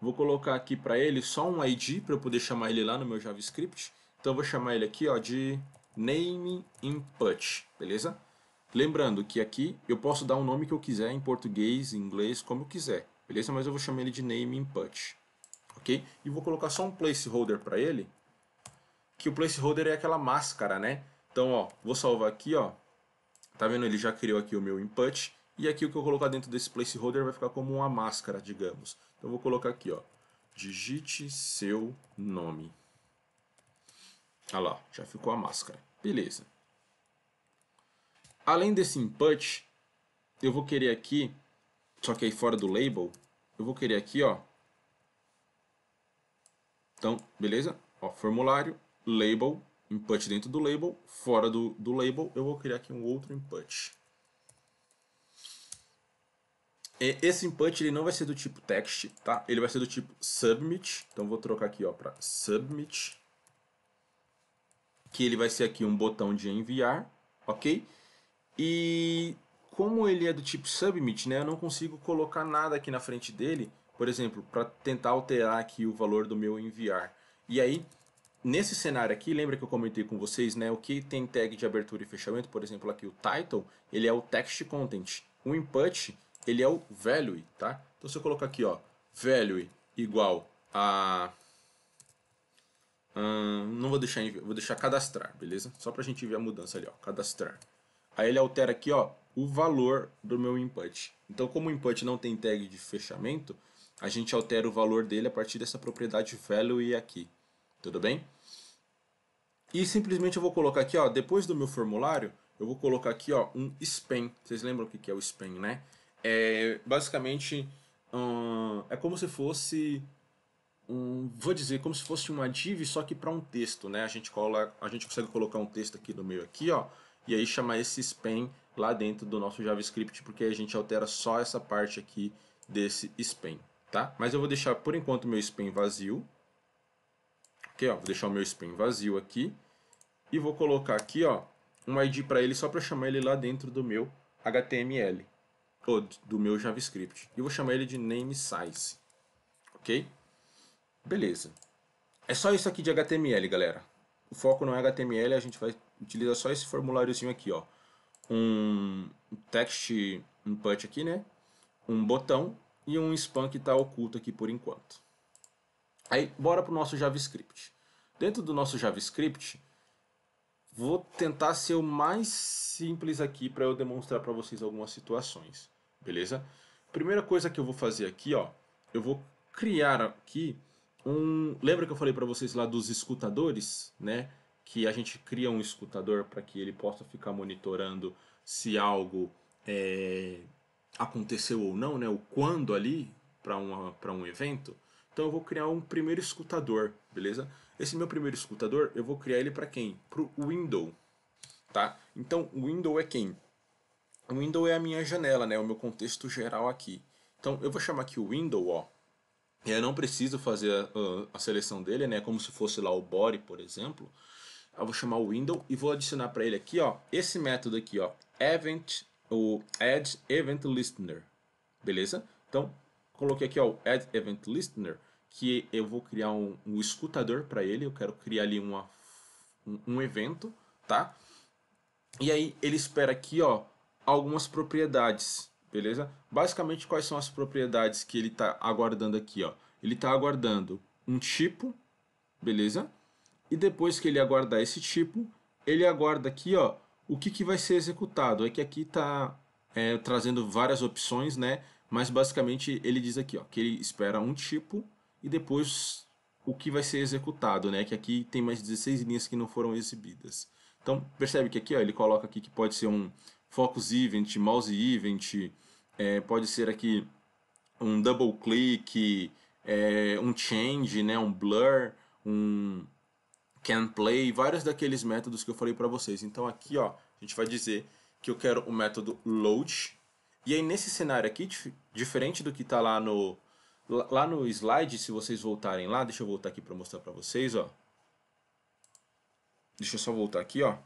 Vou colocar aqui para ele só um ID para eu poder chamar ele lá no meu JavaScript. Então vou chamar ele aqui ó, de name input, beleza? Lembrando que aqui eu posso dar o um nome que eu quiser em português, em inglês, como eu quiser, beleza? Mas eu vou chamar ele de name input, ok? E vou colocar só um placeholder para ele, que o placeholder é aquela máscara, né? Então, ó, vou salvar aqui, ó. Tá vendo? Ele já criou aqui o meu input e aqui o que eu colocar dentro desse placeholder vai ficar como uma máscara, digamos. Então eu vou colocar aqui, ó. Digite seu nome. Olha lá, já ficou a máscara. Beleza. Além desse input, eu vou querer aqui, só que aí fora do label, eu vou querer aqui, ó. Então, beleza? Ó, formulário, label, input dentro do label, fora do, do label, eu vou criar aqui um outro input. É, esse input ele não vai ser do tipo text, tá? Ele vai ser do tipo submit. Então vou trocar aqui ó para submit, que ele vai ser aqui um botão de enviar, ok? E como ele é do tipo submit, né? Eu não consigo colocar nada aqui na frente dele, por exemplo, para tentar alterar aqui o valor do meu enviar. E aí nesse cenário aqui, lembra que eu comentei com vocês, né? O que tem tag de abertura e fechamento, por exemplo, aqui o title, ele é o text content. O input ele é o value, tá? Então se eu colocar aqui, ó, value igual a... Hum, não vou deixar, vou deixar cadastrar, beleza? Só pra gente ver a mudança ali, ó, cadastrar. Aí ele altera aqui, ó, o valor do meu input. Então como o input não tem tag de fechamento, a gente altera o valor dele a partir dessa propriedade value aqui, tudo bem? E simplesmente eu vou colocar aqui, ó, depois do meu formulário, eu vou colocar aqui ó, um span. Vocês lembram o que é o span, né? É basicamente é como se fosse um, vou dizer como se fosse uma div só que para um texto, né? A gente cola, a gente consegue colocar um texto aqui no meio aqui, ó, e aí chamar esse span lá dentro do nosso JavaScript, porque a gente altera só essa parte aqui desse span, tá? Mas eu vou deixar por enquanto o meu span vazio. OK, ó, vou deixar o meu span vazio aqui e vou colocar aqui, ó, um ID para ele só para chamar ele lá dentro do meu HTML, do meu JavaScript. E vou chamar ele de name size. Ok? Beleza. É só isso aqui de HTML, galera. O foco não é HTML, a gente vai utilizar só esse formuláriozinho aqui, ó. Um text input aqui, né? Um botão e um span que está oculto aqui por enquanto. Aí, bora para o nosso JavaScript. Dentro do nosso JavaScript, vou tentar ser o mais simples aqui para eu demonstrar para vocês algumas situações beleza? Primeira coisa que eu vou fazer aqui, ó, eu vou criar aqui um... Lembra que eu falei para vocês lá dos escutadores, né? Que a gente cria um escutador para que ele possa ficar monitorando se algo é, aconteceu ou não, né? O quando ali para um evento. Então eu vou criar um primeiro escutador, beleza? Esse meu primeiro escutador, eu vou criar ele para quem? Para o window, tá? Então o window é quem? O window é a minha janela, né? O meu contexto geral aqui. Então eu vou chamar aqui o window, ó. E eu não preciso fazer a, a, seleção dele, né? Como se fosse lá o body, por exemplo. Eu vou chamar o window e vou adicionar para ele aqui, ó. Esse método aqui, ó. Event, o add event listener. Beleza? Então coloquei aqui, ó, o add event listener. Que eu vou criar um, um escutador para ele. Eu quero criar ali uma, um, um evento, tá? E aí ele espera aqui, ó algumas propriedades, beleza? Basicamente, quais são as propriedades que ele está aguardando aqui? Ó? Ele está aguardando um tipo, beleza? E depois que ele aguardar esse tipo, ele aguarda aqui ó, o que, que vai ser executado. É que aqui está é, trazendo várias opções, né? Mas basicamente ele diz aqui ó, que ele espera um tipo e depois o que vai ser executado, né? Que aqui tem mais 16 linhas que não foram exibidas. Então percebe que aqui ó, ele coloca aqui que pode ser um Focus Event, Mouse Event, é, pode ser aqui um double click, é, um change, né, um blur, um can play, vários daqueles métodos que eu falei para vocês. Então aqui ó, a gente vai dizer que eu quero o método load. E aí nesse cenário aqui, diferente do que está lá no lá no slide, se vocês voltarem lá, deixa eu voltar aqui para mostrar para vocês, ó. Deixa eu só voltar aqui, ó.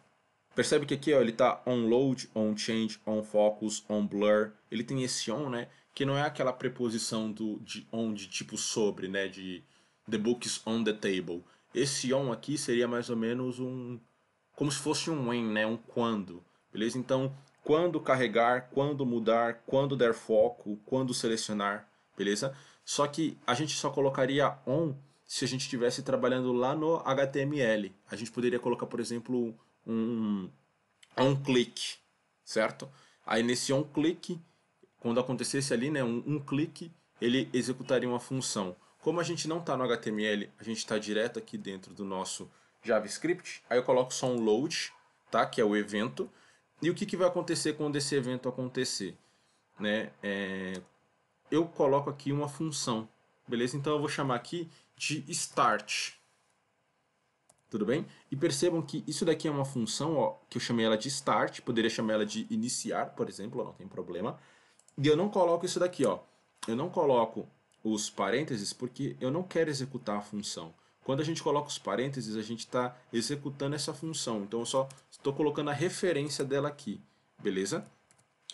Percebe que aqui ó, ele está on load, on change, on focus, on blur. Ele tem esse on, né? Que não é aquela preposição do, de on de tipo sobre, né? De the books on the table. Esse on aqui seria mais ou menos um... Como se fosse um when, né? Um quando. Beleza? Então, quando carregar, quando mudar, quando der foco, quando selecionar. Beleza? Só que a gente só colocaria on se a gente estivesse trabalhando lá no HTML. A gente poderia colocar, por exemplo um, um clique, certo? Aí nesse um clique, quando acontecesse ali, né, um, um clique, ele executaria uma função. Como a gente não está no HTML, a gente está direto aqui dentro do nosso JavaScript, aí eu coloco só um load, tá? que é o evento, e o que, que vai acontecer quando esse evento acontecer? Né? É... eu coloco aqui uma função, beleza? Então eu vou chamar aqui de start, tudo bem? E percebam que isso daqui é uma função ó, que eu chamei ela de start, poderia chamar ela de iniciar, por exemplo, não tem problema. E eu não coloco isso daqui, ó. eu não coloco os parênteses porque eu não quero executar a função. Quando a gente coloca os parênteses, a gente está executando essa função, então eu só estou colocando a referência dela aqui, beleza?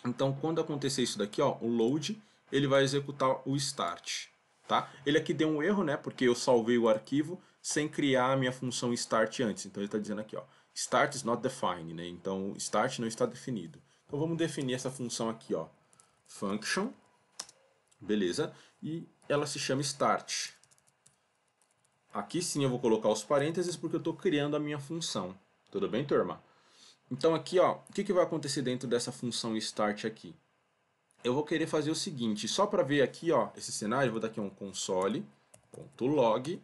Então quando acontecer isso daqui, ó, o load, ele vai executar o start. Tá? Ele aqui deu um erro, né, porque eu salvei o arquivo, sem criar a minha função start antes. Então ele está dizendo aqui, ó, start is not defined, né? Então start não está definido. Então vamos definir essa função aqui, ó, function, beleza? E ela se chama start. Aqui sim eu vou colocar os parênteses porque eu estou criando a minha função. Tudo bem, turma? Então aqui, ó, o que, que vai acontecer dentro dessa função start aqui? Eu vou querer fazer o seguinte, só para ver aqui ó, esse cenário, eu vou dar aqui um console.log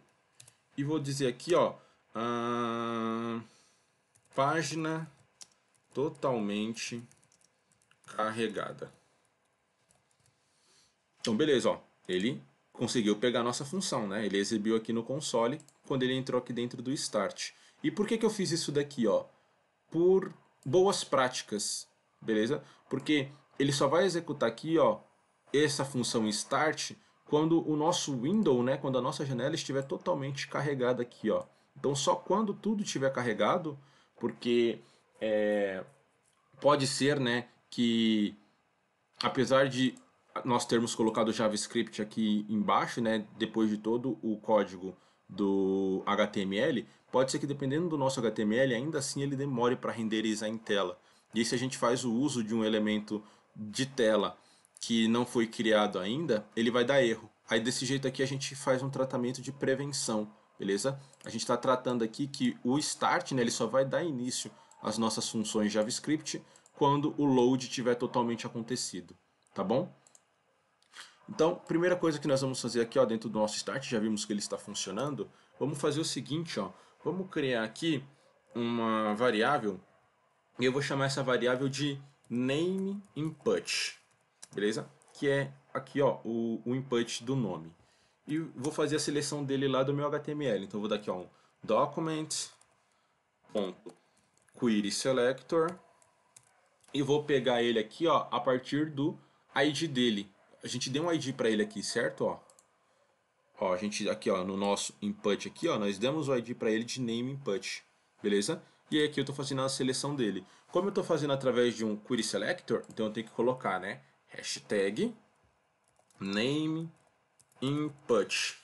e vou dizer aqui, ó, ah, página totalmente carregada. Então, beleza, ó, ele conseguiu pegar a nossa função, né? Ele exibiu aqui no console quando ele entrou aqui dentro do start. E por que, que eu fiz isso daqui, ó? Por boas práticas, beleza? Porque ele só vai executar aqui, ó, essa função start quando o nosso window, né, quando a nossa janela estiver totalmente carregada aqui, ó. Então só quando tudo estiver carregado, porque é, pode ser, né, que apesar de nós termos colocado JavaScript aqui embaixo, né, depois de todo o código do HTML, pode ser que dependendo do nosso HTML, ainda assim ele demore para renderizar em tela. E aí, se a gente faz o uso de um elemento de tela que não foi criado ainda, ele vai dar erro. Aí desse jeito aqui a gente faz um tratamento de prevenção, beleza? A gente está tratando aqui que o start, né, ele só vai dar início às nossas funções JavaScript quando o load tiver totalmente acontecido, tá bom? Então, primeira coisa que nós vamos fazer aqui ó, dentro do nosso start, já vimos que ele está funcionando, vamos fazer o seguinte, ó, vamos criar aqui uma variável, e eu vou chamar essa variável de name input, beleza? Que é aqui ó, o, o input do nome. E vou fazer a seleção dele lá do meu HTML. Então vou dar aqui ó, um document.querySelector e vou pegar ele aqui ó, a partir do ID dele. A gente deu um ID para ele aqui, certo? Ó, ó, a gente aqui ó, no nosso input aqui, ó, nós demos o ID para ele de name input, beleza? E aqui eu estou fazendo a seleção dele. Como eu estou fazendo através de um query selector, então eu tenho que colocar, né? hashtag name input,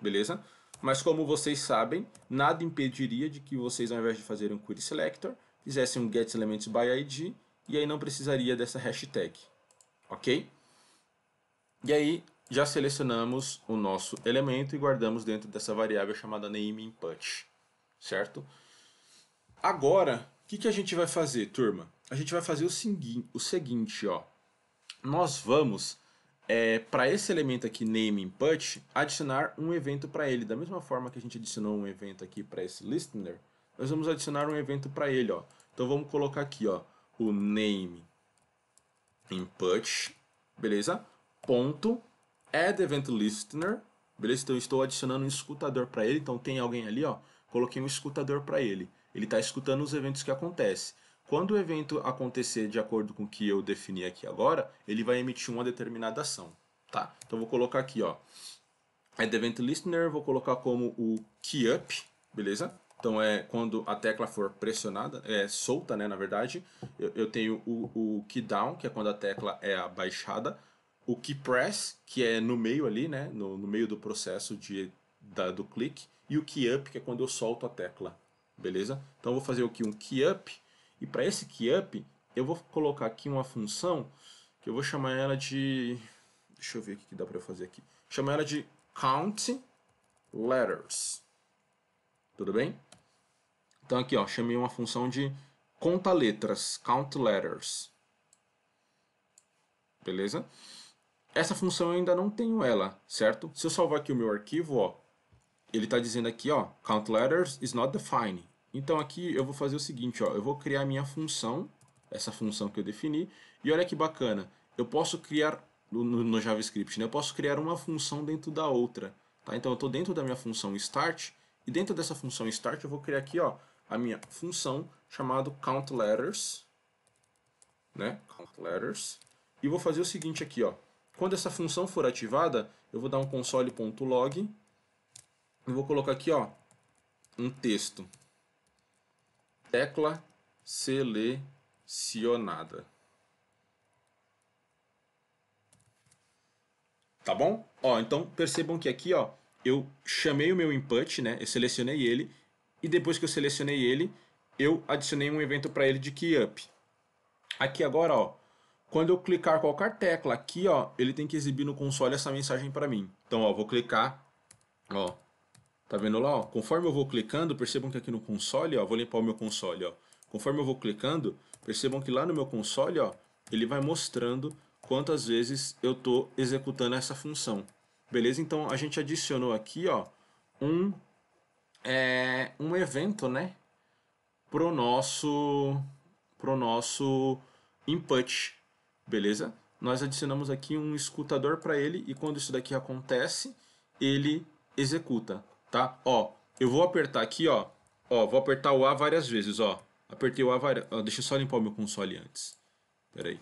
beleza? Mas como vocês sabem, nada impediria de que vocês, ao invés de fazer um query selector, fizessem um get elements by id e aí não precisaria dessa hashtag, ok? E aí já selecionamos o nosso elemento e guardamos dentro dessa variável chamada name input, certo? Agora, o que, que a gente vai fazer, turma? A gente vai fazer o, segui o seguinte, ó nós vamos, é, para esse elemento aqui, name input, adicionar um evento para ele. Da mesma forma que a gente adicionou um evento aqui para esse listener, nós vamos adicionar um evento para ele. Ó. Então vamos colocar aqui ó, o name input, beleza? Ponto, add event listener, beleza? Então eu estou adicionando um escutador para ele, então tem alguém ali, ó, coloquei um escutador para ele. Ele está escutando os eventos que acontecem. Quando o evento acontecer de acordo com o que eu defini aqui agora, ele vai emitir uma determinada ação. Tá? Então vou colocar aqui, ó. É event listener, vou colocar como o key up, beleza? Então é quando a tecla for pressionada, é solta, né, na verdade. Eu, eu tenho o, o key down, que é quando a tecla é abaixada. O key press, que é no meio ali, né, no, no meio do processo de, da, do clique. E o key up, que é quando eu solto a tecla, beleza? Então vou fazer aqui um key up e para esse keyup, eu vou colocar aqui uma função que eu vou chamar ela de... Deixa eu ver o que dá para fazer aqui. Chamar ela de count letters. Tudo bem? Então aqui, ó, chamei uma função de conta letras, count letters. Beleza? Essa função eu ainda não tenho ela, certo? Se eu salvar aqui o meu arquivo, ó, ele está dizendo aqui, ó, count letters is not defined. Então aqui eu vou fazer o seguinte, ó, eu vou criar minha função, essa função que eu defini, e olha que bacana, eu posso criar no, no JavaScript, né, eu posso criar uma função dentro da outra. Tá? Então eu estou dentro da minha função start, e dentro dessa função start eu vou criar aqui ó, a minha função chamada countLetters, né, countLetters, e vou fazer o seguinte aqui, ó, quando essa função for ativada, eu vou dar um console.log, e vou colocar aqui ó, um texto, tecla selecionada. Tá bom? Ó, então percebam que aqui ó, eu chamei o meu input, né? Eu selecionei ele e depois que eu selecionei ele, eu adicionei um evento para ele de keyup. Aqui agora, ó, quando eu clicar qualquer tecla aqui, ó, ele tem que exibir no console essa mensagem para mim. Então, ó, vou clicar, ó, Tá vendo lá, ó? Conforme eu vou clicando, percebam que aqui no console, ó, vou limpar o meu console, ó. Conforme eu vou clicando, percebam que lá no meu console, ó, ele vai mostrando quantas vezes eu tô executando essa função. Beleza? Então a gente adicionou aqui, ó, um é, um evento, né, pro nosso pro nosso input. Beleza? Nós adicionamos aqui um escutador para ele e quando isso daqui acontece, ele executa tá? Ó, eu vou apertar aqui, ó. Ó, vou apertar o A várias vezes, ó. Apertei o A várias... deixa eu só limpar o meu console antes. Pera aí.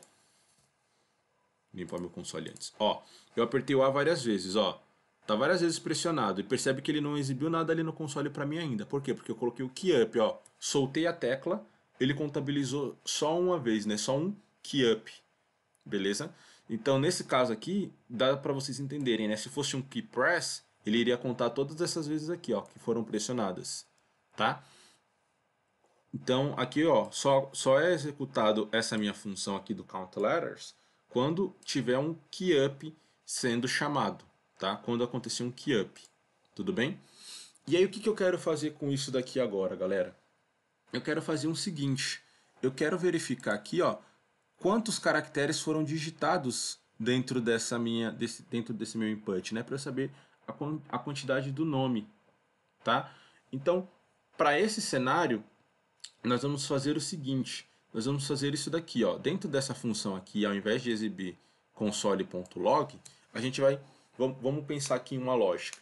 Limpar meu console antes. Ó, eu apertei o A várias vezes, ó. Tá várias vezes pressionado e percebe que ele não exibiu nada ali no console para mim ainda. Por quê? Porque eu coloquei o key up, ó. Soltei a tecla, ele contabilizou só uma vez, né? Só um key up. Beleza? Então, nesse caso aqui, dá para vocês entenderem, né? Se fosse um key press, ele iria contar todas essas vezes aqui, ó, que foram pressionadas, tá? Então, aqui, ó, só, só é executado essa minha função aqui do count letters quando tiver um keyup sendo chamado, tá? Quando acontecer um keyup, tudo bem? E aí, o que, que eu quero fazer com isso daqui agora, galera? Eu quero fazer o um seguinte, eu quero verificar aqui, ó, quantos caracteres foram digitados dentro dessa minha desse, dentro desse meu input, né, para eu saber a, quantidade do nome, tá? Então, para esse cenário, nós vamos fazer o seguinte, nós vamos fazer isso daqui, ó. Dentro dessa função aqui, ao invés de exibir console.log, a gente vai, vamos pensar aqui em uma lógica.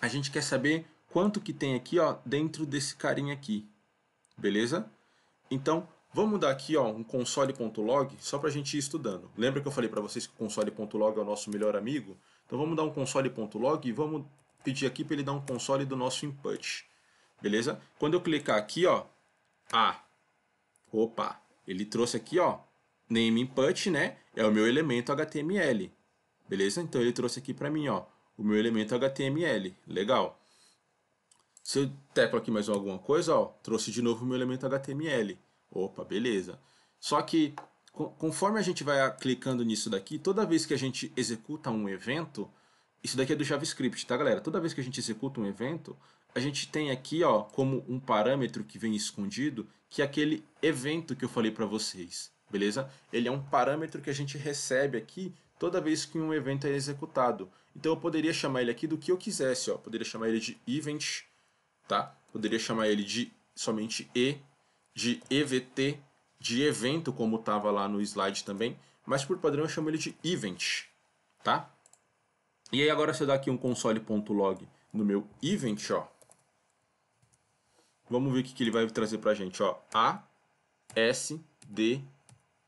A gente quer saber quanto que tem aqui, ó, dentro desse carinha aqui, beleza? Então, Vamos dar aqui ó, um console.log só para a gente ir estudando. Lembra que eu falei para vocês que o console.log é o nosso melhor amigo? Então vamos dar um console.log e vamos pedir aqui para ele dar um console do nosso input. Beleza? Quando eu clicar aqui, ó, ah, opa, ele trouxe aqui, ó, name input, né? É o meu elemento HTML. Beleza? Então ele trouxe aqui para mim, ó, o meu elemento HTML. Legal. Se eu teclo aqui mais alguma coisa, ó, trouxe de novo o meu elemento HTML. Opa, beleza. Só que conforme a gente vai clicando nisso daqui, toda vez que a gente executa um evento, isso daqui é do JavaScript, tá galera? Toda vez que a gente executa um evento, a gente tem aqui ó, como um parâmetro que vem escondido, que é aquele evento que eu falei para vocês, beleza? Ele é um parâmetro que a gente recebe aqui toda vez que um evento é executado. Então eu poderia chamar ele aqui do que eu quisesse, ó. poderia chamar ele de event, tá? poderia chamar ele de somente E, de EVT, de evento, como estava lá no slide também, mas por padrão eu chamo ele de event, tá? E aí agora se eu dar aqui um console.log no meu event, ó, vamos ver o que, que ele vai trazer pra gente, ó, A, S, D,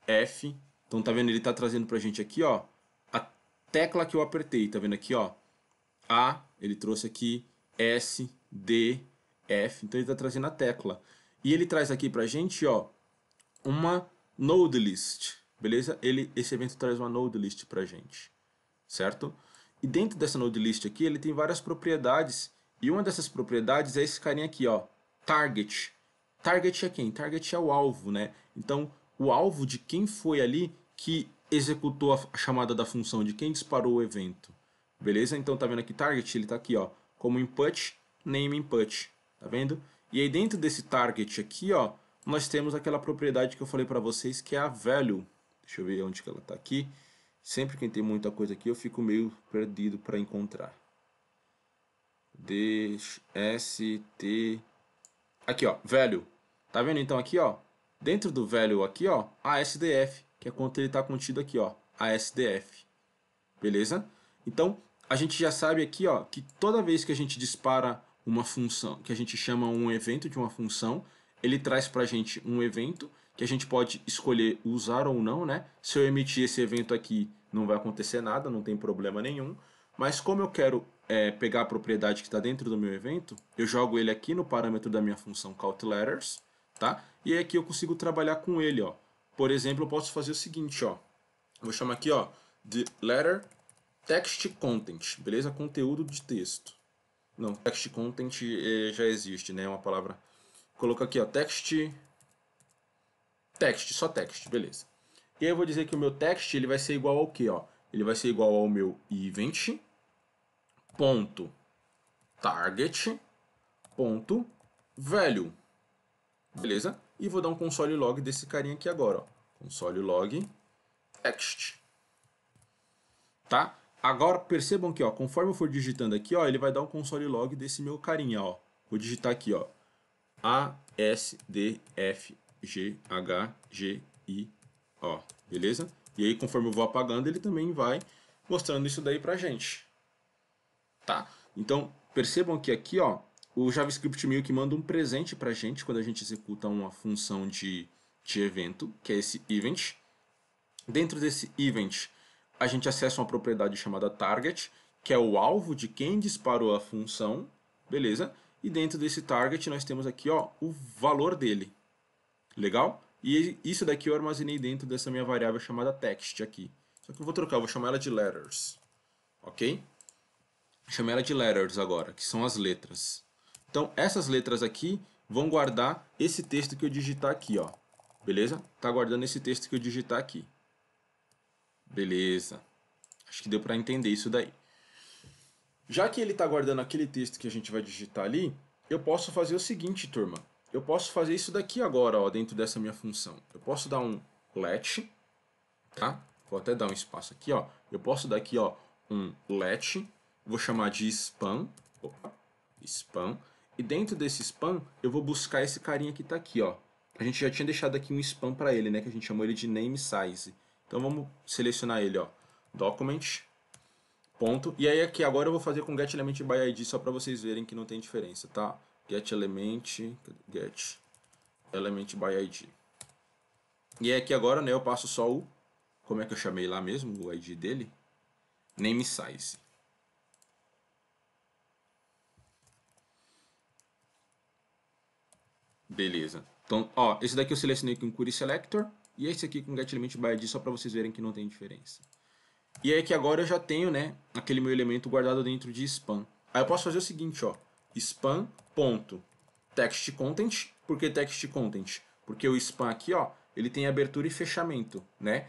F, então tá vendo, ele tá trazendo pra gente aqui, ó, a tecla que eu apertei, tá vendo aqui, ó, A, ele trouxe aqui, S, D, F, então ele tá trazendo a tecla. E ele traz aqui pra gente, ó, uma node list, beleza? Ele, esse evento traz uma node list para gente, certo? E dentro dessa node list aqui, ele tem várias propriedades, e uma dessas propriedades é esse carinha aqui, ó, target. Target é quem? Target é o alvo, né? Então, o alvo de quem foi ali que executou a chamada da função, de quem disparou o evento. Beleza? Então, tá vendo aqui target, ele tá aqui, ó, como input, name input, tá vendo? E aí dentro desse target aqui, ó, nós temos aquela propriedade que eu falei para vocês, que é a value. Deixa eu ver onde que ela está aqui. Sempre que tem muita coisa aqui, eu fico meio perdido para encontrar. D, S, T... Aqui, ó, value. Tá vendo? Então aqui, ó, dentro do value aqui, ó, a SDF, que é quanto ele está contido aqui, ó, a SDF. Beleza? Então, a gente já sabe aqui, ó, que toda vez que a gente dispara uma função, que a gente chama um evento de uma função, ele traz para a gente um evento que a gente pode escolher usar ou não, né? Se eu emitir esse evento aqui, não vai acontecer nada, não tem problema nenhum. Mas como eu quero é, pegar a propriedade que está dentro do meu evento, eu jogo ele aqui no parâmetro da minha função countLetters, tá? E aqui é eu consigo trabalhar com ele, ó. Por exemplo, eu posso fazer o seguinte, ó. Vou chamar aqui, ó, de letter text content, beleza? Conteúdo de texto. Não, text content eh, já existe, né? É uma palavra colocar aqui, ó, text, text, só text, beleza. E aí eu vou dizer que o meu text ele vai ser igual ao que, ó? Ele vai ser igual ao meu event ponto target ponto beleza? E vou dar um console log desse carinha aqui agora, ó. Console log text, tá? Agora percebam que, ó, conforme eu for digitando aqui, ó, ele vai dar um console log desse meu carinha, ó. Vou digitar aqui, ó, a, S, D, F, G, H, G, I, O. Beleza? E aí, conforme eu vou apagando, ele também vai mostrando isso daí pra gente. Tá. Então, percebam que aqui, ó, o JavaScript meio que manda um presente pra gente quando a gente executa uma função de, de evento, que é esse event. Dentro desse event, a gente acessa uma propriedade chamada target, que é o alvo de quem disparou a função, beleza? E dentro desse target nós temos aqui ó, o valor dele. Legal? E isso daqui eu armazenei dentro dessa minha variável chamada text aqui. Só que eu vou trocar, eu vou chamar ela de letters. Ok? Chamei ela de letters agora, que são as letras. Então essas letras aqui vão guardar esse texto que eu digitar aqui, ó. Beleza? Tá guardando esse texto que eu digitar aqui. Beleza. Acho que deu para entender isso daí. Já que ele está guardando aquele texto que a gente vai digitar ali, eu posso fazer o seguinte, turma. Eu posso fazer isso daqui agora, ó, dentro dessa minha função. Eu posso dar um let, tá? Vou até dar um espaço aqui, ó. Eu posso dar aqui, ó, um let, vou chamar de spam, opa, spam. E dentro desse spam, eu vou buscar esse carinha que está aqui, ó. A gente já tinha deixado aqui um spam para ele, né, que a gente chamou ele de name size. Então vamos selecionar ele, ó. Document, Ponto. E aí aqui agora eu vou fazer com get element by id só para vocês verem que não tem diferença, tá? Get element, get element by id. E aí aqui agora, né, eu passo só o como é que eu chamei lá mesmo o id dele? Name size. Beleza. Então, ó, esse daqui eu selecionei com query selector e esse aqui com get element by id só para vocês verem que não tem diferença. E aí é que agora eu já tenho, né, aquele meu elemento guardado dentro de spam. Aí eu posso fazer o seguinte, ó, spam ponto text content, por que text content? Porque o spam aqui, ó, ele tem abertura e fechamento, né?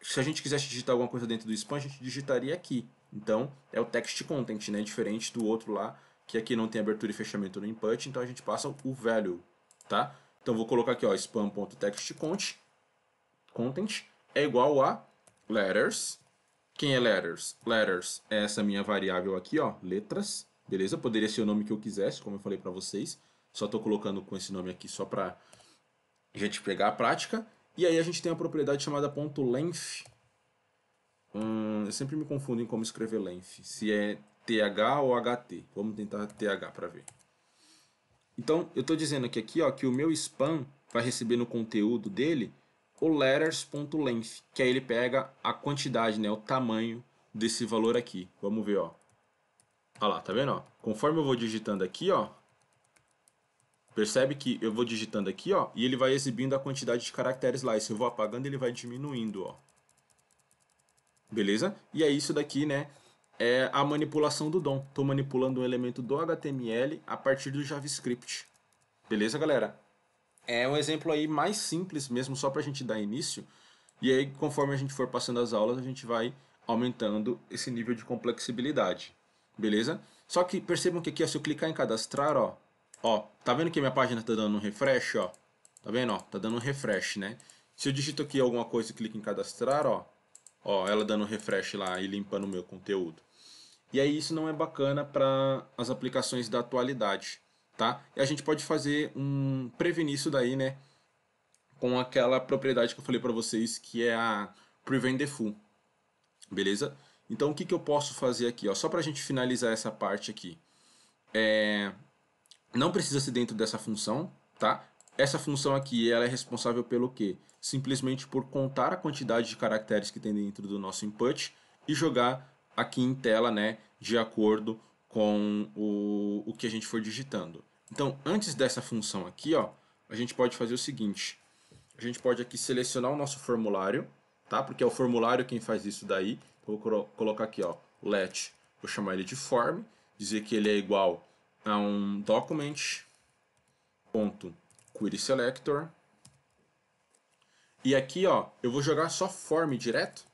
Se a gente quisesse digitar alguma coisa dentro do spam, a gente digitaria aqui. Então, é o text content, né, diferente do outro lá, que aqui não tem abertura e fechamento no input, então a gente passa o value, tá? Então vou colocar aqui, ó, spam.textContent content é igual a letters quem é letters? Letters é essa minha variável aqui, ó, letras, beleza? Poderia ser o nome que eu quisesse, como eu falei para vocês. Só estou colocando com esse nome aqui só para a gente pegar a prática. E aí a gente tem a propriedade chamada ponto .length. Hum, eu sempre me confundo em como escrever length, se é TH ou HT. Vamos tentar TH para ver. Então, eu estou dizendo aqui, aqui ó, que o meu spam vai receber no conteúdo dele o letters.length, que aí ele pega a quantidade, né, o tamanho desse valor aqui. Vamos ver, ó. Olha lá, tá vendo, ó? Conforme eu vou digitando aqui, ó, percebe que eu vou digitando aqui, ó, e ele vai exibindo a quantidade de caracteres lá. E se eu vou apagando, ele vai diminuindo, ó. Beleza? E é isso daqui, né, é a manipulação do DOM. Estou manipulando um elemento do HTML a partir do JavaScript. Beleza, galera? É um exemplo aí mais simples mesmo, só para a gente dar início. E aí, conforme a gente for passando as aulas, a gente vai aumentando esse nível de complexibilidade. Beleza? Só que percebam que aqui, ó, se eu clicar em cadastrar, ó, ó, tá vendo que minha página está dando um refresh, ó? Tá vendo, ó? Tá dando um refresh, né? Se eu digito aqui alguma coisa e clico em cadastrar, ó, ó, ela dando um refresh lá e limpando o meu conteúdo. E aí isso não é bacana para as aplicações da atualidade tá? E a gente pode fazer um prevenir isso daí, né? Com aquela propriedade que eu falei para vocês, que é a prevent default, beleza? Então o que, que eu posso fazer aqui, ó? Só para a gente finalizar essa parte aqui, é... não precisa ser dentro dessa função, tá? Essa função aqui, ela é responsável pelo quê? Simplesmente por contar a quantidade de caracteres que tem dentro do nosso input e jogar aqui em tela, né, de acordo com o, o que a gente for digitando. Então, antes dessa função aqui, ó, a gente pode fazer o seguinte. A gente pode aqui selecionar o nosso formulário, tá? Porque é o formulário quem faz isso daí. vou colocar aqui, ó, let, vou chamar ele de form, dizer que ele é igual a um document ponto E aqui, ó, eu vou jogar só form direto.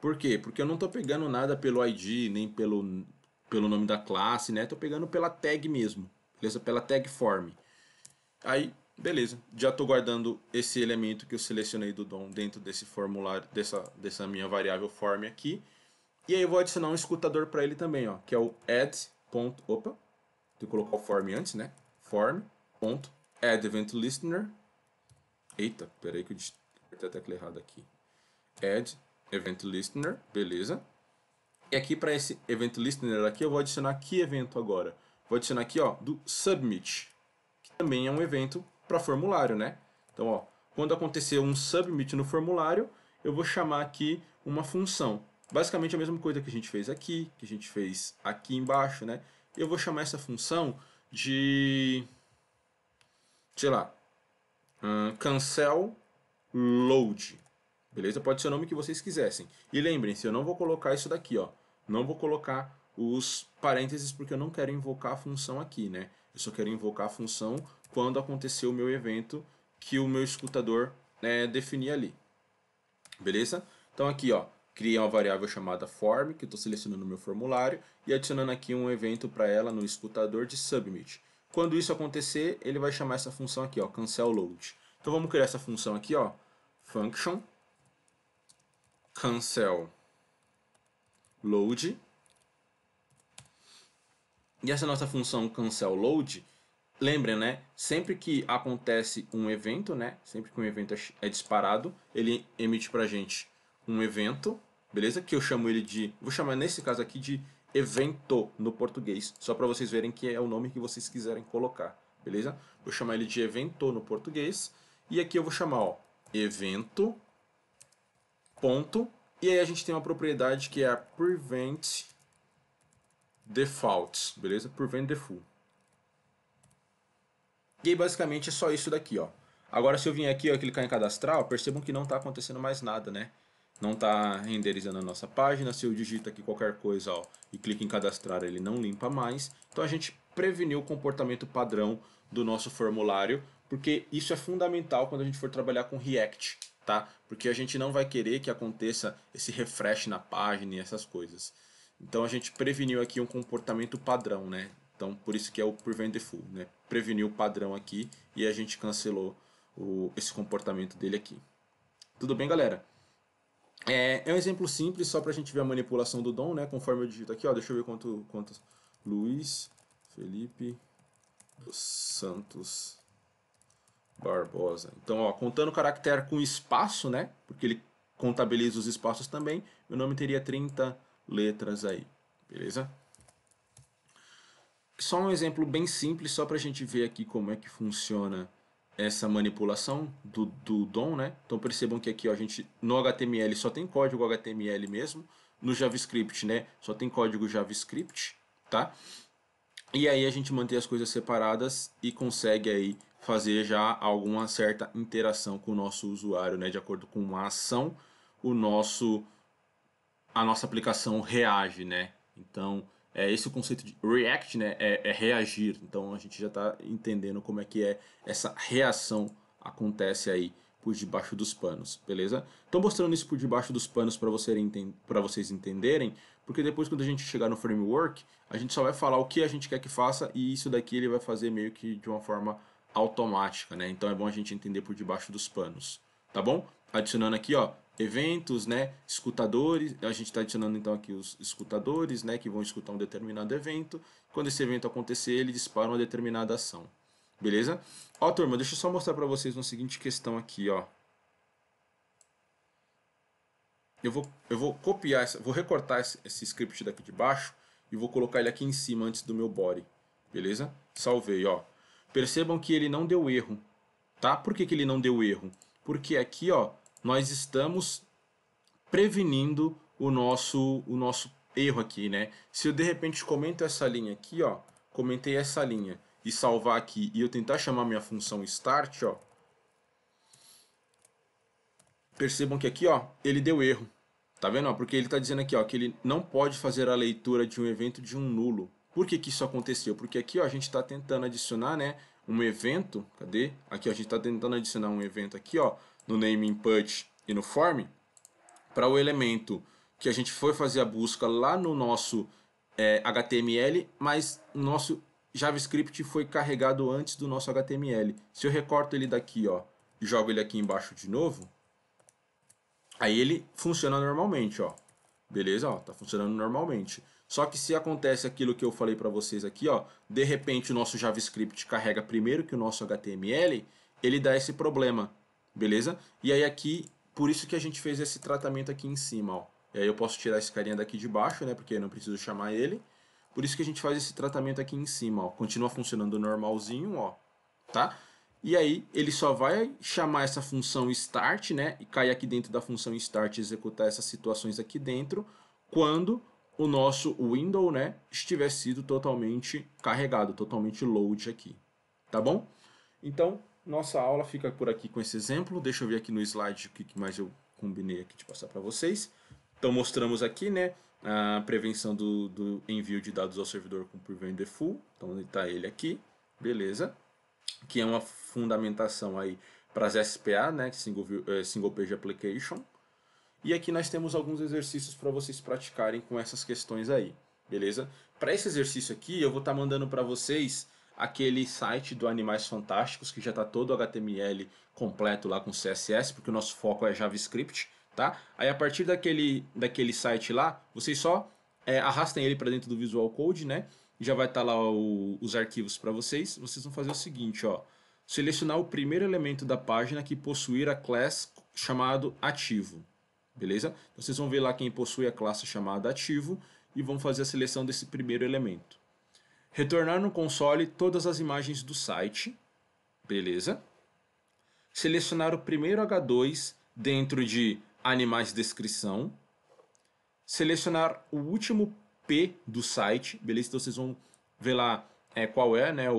Por quê? Porque eu não estou pegando nada pelo ID, nem pelo, pelo nome da classe, né? Estou pegando pela tag mesmo beleza? Pela tag form. Aí, beleza, já estou guardando esse elemento que eu selecionei do DOM dentro desse formulário, dessa, dessa minha variável form aqui. E aí eu vou adicionar um escutador para ele também, ó, que é o add. Ponto, opa, tem que colocar o form antes, né? Form. Ponto, add event listener. Eita, peraí que eu apertei a tecla errada aqui. Add event listener, beleza. E aqui para esse event listener aqui eu vou adicionar que evento agora? Vou adicionar aqui ó, do submit, que também é um evento para formulário, né? Então, ó, quando acontecer um submit no formulário, eu vou chamar aqui uma função. Basicamente a mesma coisa que a gente fez aqui, que a gente fez aqui embaixo, né? Eu vou chamar essa função de, sei lá, hum, cancel load. Beleza? Pode ser o nome que vocês quisessem. E lembrem-se, eu não vou colocar isso daqui, ó. Não vou colocar os parênteses porque eu não quero invocar a função aqui, né? Eu só quero invocar a função quando acontecer o meu evento que o meu escutador né, definir ali. Beleza? Então aqui, ó, criei uma variável chamada form, que eu estou selecionando no meu formulário, e adicionando aqui um evento para ela no escutador de submit. Quando isso acontecer, ele vai chamar essa função aqui, ó, cancel load. Então vamos criar essa função aqui, ó, function cancel load e essa nossa função cancel load, lembrem, né? Sempre que acontece um evento, né? Sempre que um evento é, é disparado, ele emite pra gente um evento, beleza? Que eu chamo ele de, vou chamar nesse caso aqui de evento no português, só para vocês verem que é o nome que vocês quiserem colocar, beleza? Vou chamar ele de evento no português e aqui eu vou chamar, ó, evento ponto e aí a gente tem uma propriedade que é a prevent defaults, beleza? Por default. E aí basicamente é só isso daqui, ó. Agora se eu vir aqui ó, clicar em cadastrar, ó, percebam que não está acontecendo mais nada, né? Não está renderizando a nossa página. Se eu digito aqui qualquer coisa ó, e clico em cadastrar, ele não limpa mais. Então a gente preveniu o comportamento padrão do nosso formulário, porque isso é fundamental quando a gente for trabalhar com React, tá? Porque a gente não vai querer que aconteça esse refresh na página e essas coisas. Então a gente preveniu aqui um comportamento padrão, né? Então por isso que é o prevent default, né? Preveniu o padrão aqui e a gente cancelou o, esse comportamento dele aqui. Tudo bem, galera? É, é um exemplo simples só para a gente ver a manipulação do dom, né? Conforme eu digito aqui, ó, deixa eu ver quanto, quantos. Luiz Felipe dos Santos Barbosa. Então, ó, contando o caractere com espaço, né? Porque ele contabiliza os espaços também. Meu nome teria 30 letras aí, beleza? Só um exemplo bem simples, só para a gente ver aqui como é que funciona essa manipulação do, do DOM, né? Então percebam que aqui ó, a gente no HTML só tem código HTML mesmo, no JavaScript, né? Só tem código JavaScript, tá? E aí a gente mantém as coisas separadas e consegue aí fazer já alguma certa interação com o nosso usuário, né? De acordo com uma ação, o nosso a nossa aplicação reage, né? Então, é esse o conceito de react, né? É, é reagir. Então, a gente já está entendendo como é que é essa reação acontece aí por debaixo dos panos, beleza? Estou mostrando isso por debaixo dos panos para você enten vocês entenderem, porque depois quando a gente chegar no framework, a gente só vai falar o que a gente quer que faça e isso daqui ele vai fazer meio que de uma forma automática, né? Então é bom a gente entender por debaixo dos panos, tá bom? Adicionando aqui, ó, eventos, né, escutadores, a gente está adicionando então aqui os escutadores, né, que vão escutar um determinado evento, quando esse evento acontecer, ele dispara uma determinada ação, beleza? Ó, turma, deixa eu só mostrar para vocês uma seguinte questão aqui, ó. Eu vou, eu vou copiar, essa, vou recortar esse, esse script daqui de baixo e vou colocar ele aqui em cima antes do meu body, beleza? Salvei, ó. Percebam que ele não deu erro, tá? Por que, que ele não deu erro? Porque aqui, ó, nós estamos prevenindo o nosso, o nosso erro aqui, né? Se eu de repente comento essa linha aqui, ó, comentei essa linha e salvar aqui e eu tentar chamar minha função start, ó, percebam que aqui, ó, ele deu erro. Tá vendo? Ó, porque ele está dizendo aqui ó, que ele não pode fazer a leitura de um evento de um nulo. Por que, que isso aconteceu? Porque aqui ó, a gente está tentando adicionar né, um evento. Cadê? Aqui ó, a gente está tentando adicionar um evento aqui, ó, no name input e no form, para o elemento que a gente foi fazer a busca lá no nosso é, HTML, mas nosso JavaScript foi carregado antes do nosso HTML. Se eu recorto ele daqui ó, e jogo ele aqui embaixo de novo, aí ele funciona normalmente. Ó. Beleza? Ó, tá funcionando normalmente. Só que se acontece aquilo que eu falei para vocês aqui, ó, de repente o nosso JavaScript carrega primeiro que o nosso HTML, ele dá esse problema. Beleza? E aí aqui, por isso que a gente fez esse tratamento aqui em cima, ó. E aí eu posso tirar esse carinha daqui de baixo, né? Porque eu não preciso chamar ele. Por isso que a gente faz esse tratamento aqui em cima, ó. Continua funcionando normalzinho, ó. Tá? E aí ele só vai chamar essa função start, né? E cair aqui dentro da função start e executar essas situações aqui dentro quando o nosso window, né, estiver sido totalmente carregado, totalmente load aqui, tá bom? Então, nossa aula fica por aqui com esse exemplo. Deixa eu ver aqui no slide o que mais eu combinei aqui de passar para vocês. Então mostramos aqui né, a prevenção do, do envio de dados ao servidor com Prevent Default. Então está ele aqui, beleza. Que é uma fundamentação aí para as SPA, né, single, eh, single Page Application. E aqui nós temos alguns exercícios para vocês praticarem com essas questões aí, beleza? Para esse exercício aqui eu vou estar tá mandando para vocês aquele site do Animais Fantásticos, que já está todo HTML completo lá com CSS, porque o nosso foco é JavaScript, tá? Aí a partir daquele, daquele site lá, vocês só é, arrastem ele para dentro do Visual Code, né? Já vai estar tá lá o, os arquivos para vocês. Vocês vão fazer o seguinte, ó. Selecionar o primeiro elemento da página que possuir a class chamado ativo, beleza? Então, vocês vão ver lá quem possui a classe chamada ativo e vão fazer a seleção desse primeiro elemento. Retornar no console todas as imagens do site. Beleza. Selecionar o primeiro H2 dentro de Animais Descrição. Selecionar o último P do site. Beleza? Então vocês vão ver lá é, qual é né, o,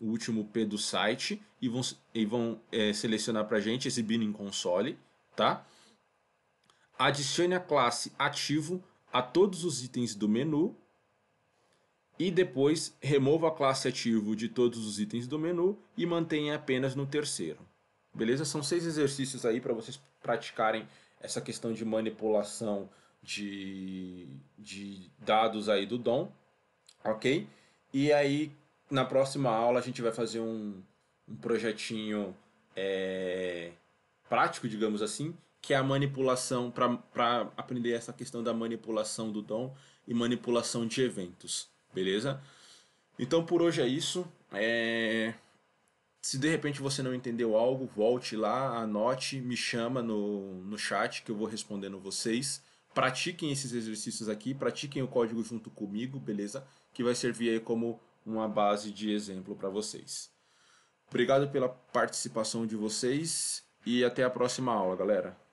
o, último P do site e vão, e vão é, selecionar para gente, exibindo em console, tá? Adicione a classe ativo a todos os itens do menu e depois remova a classe ativo de todos os itens do menu e mantenha apenas no terceiro. Beleza? São seis exercícios aí para vocês praticarem essa questão de manipulação de, de dados aí do DOM, ok? E aí, na próxima aula, a gente vai fazer um, um projetinho é, prático, digamos assim, que é a manipulação, para aprender essa questão da manipulação do DOM e manipulação de eventos beleza? Então por hoje é isso. É... Se de repente você não entendeu algo, volte lá, anote, me chama no, no chat que eu vou respondendo vocês. Pratiquem esses exercícios aqui, pratiquem o código junto comigo, beleza? Que vai servir aí como uma base de exemplo para vocês. Obrigado pela participação de vocês e até a próxima aula, galera.